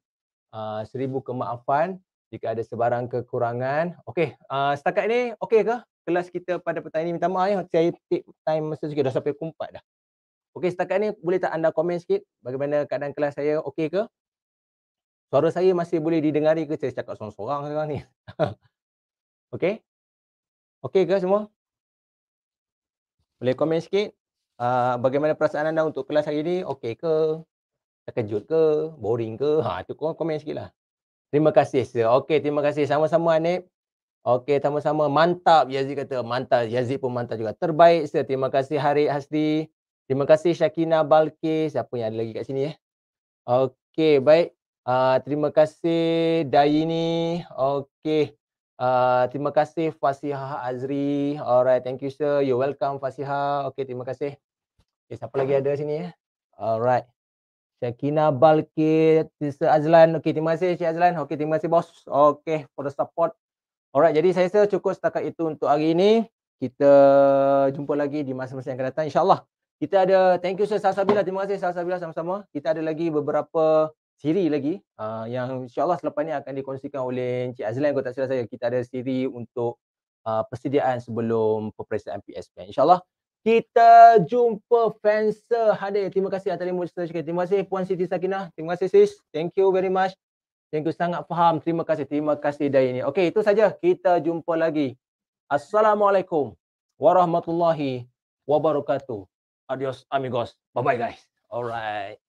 uh, seribu kemaafan jika ada sebarang kekurangan. Okey, uh, setakat ni okey ke kelas kita pada petang ini? Minta maaf ya, saya take time masa sikit dah sampai kumpat dah. Okey, setakat ni boleh tak anda komen sikit bagaimana keadaan kelas saya okey ke? Suara saya masih boleh didengari ke saya cakap seorang-seorang sekarang ni? okey? Okey ke semua? Boleh komen sikit uh, bagaimana perasaan anda untuk kelas hari ni? Okey ke? Terkejut ke? Boring ke? Ha, tu korang komen sikit lah. Terima kasih sir. Okey, terima kasih sama-sama Anip. Okey, sama-sama. Mantap Yazid kata. Mantap. Yazid pun mantap juga. Terbaik sir. Terima kasih Harith Hasdi. Terima kasih Syakina Balki. Siapa yang ada lagi kat sini eh? Okey, baik. Uh, terima kasih Dayini. Okey. Uh, terima kasih Fasiha Azri. Alright, thank you sir. You welcome Fasiha. Okey, terima kasih. Okay, eh, siapa lagi ada sini eh? Alright. Syakina Balki, Tisa Azlan. Okey, terima kasih Cik Azlan. Okey, terima kasih bos. Okey, for the support. Alright, jadi saya rasa cukup setakat itu untuk hari ini. Kita jumpa lagi di masa-masa yang akan datang. InsyaAllah. Kita ada, thank you Syed Salsabila. Terima kasih Syed Salsabila sama-sama. Kita ada lagi beberapa siri lagi uh, yang insyaAllah selepas ini akan dikongsikan oleh Encik Azlan. Kalau tak silap saya, kita ada siri untuk uh, persediaan sebelum peperiksaan PSP. InsyaAllah kita jumpa fanser hadir. Terima kasih atas lima remote sekali. Terima kasih Puan Siti Sakinah. Terima kasih sis. Thank you very much. Thank you sangat faham. Terima kasih. Terima kasih dari ini. Okey, itu saja. Kita jumpa lagi. Assalamualaikum warahmatullahi wabarakatuh. Adios amigos. Bye-bye guys. Alright.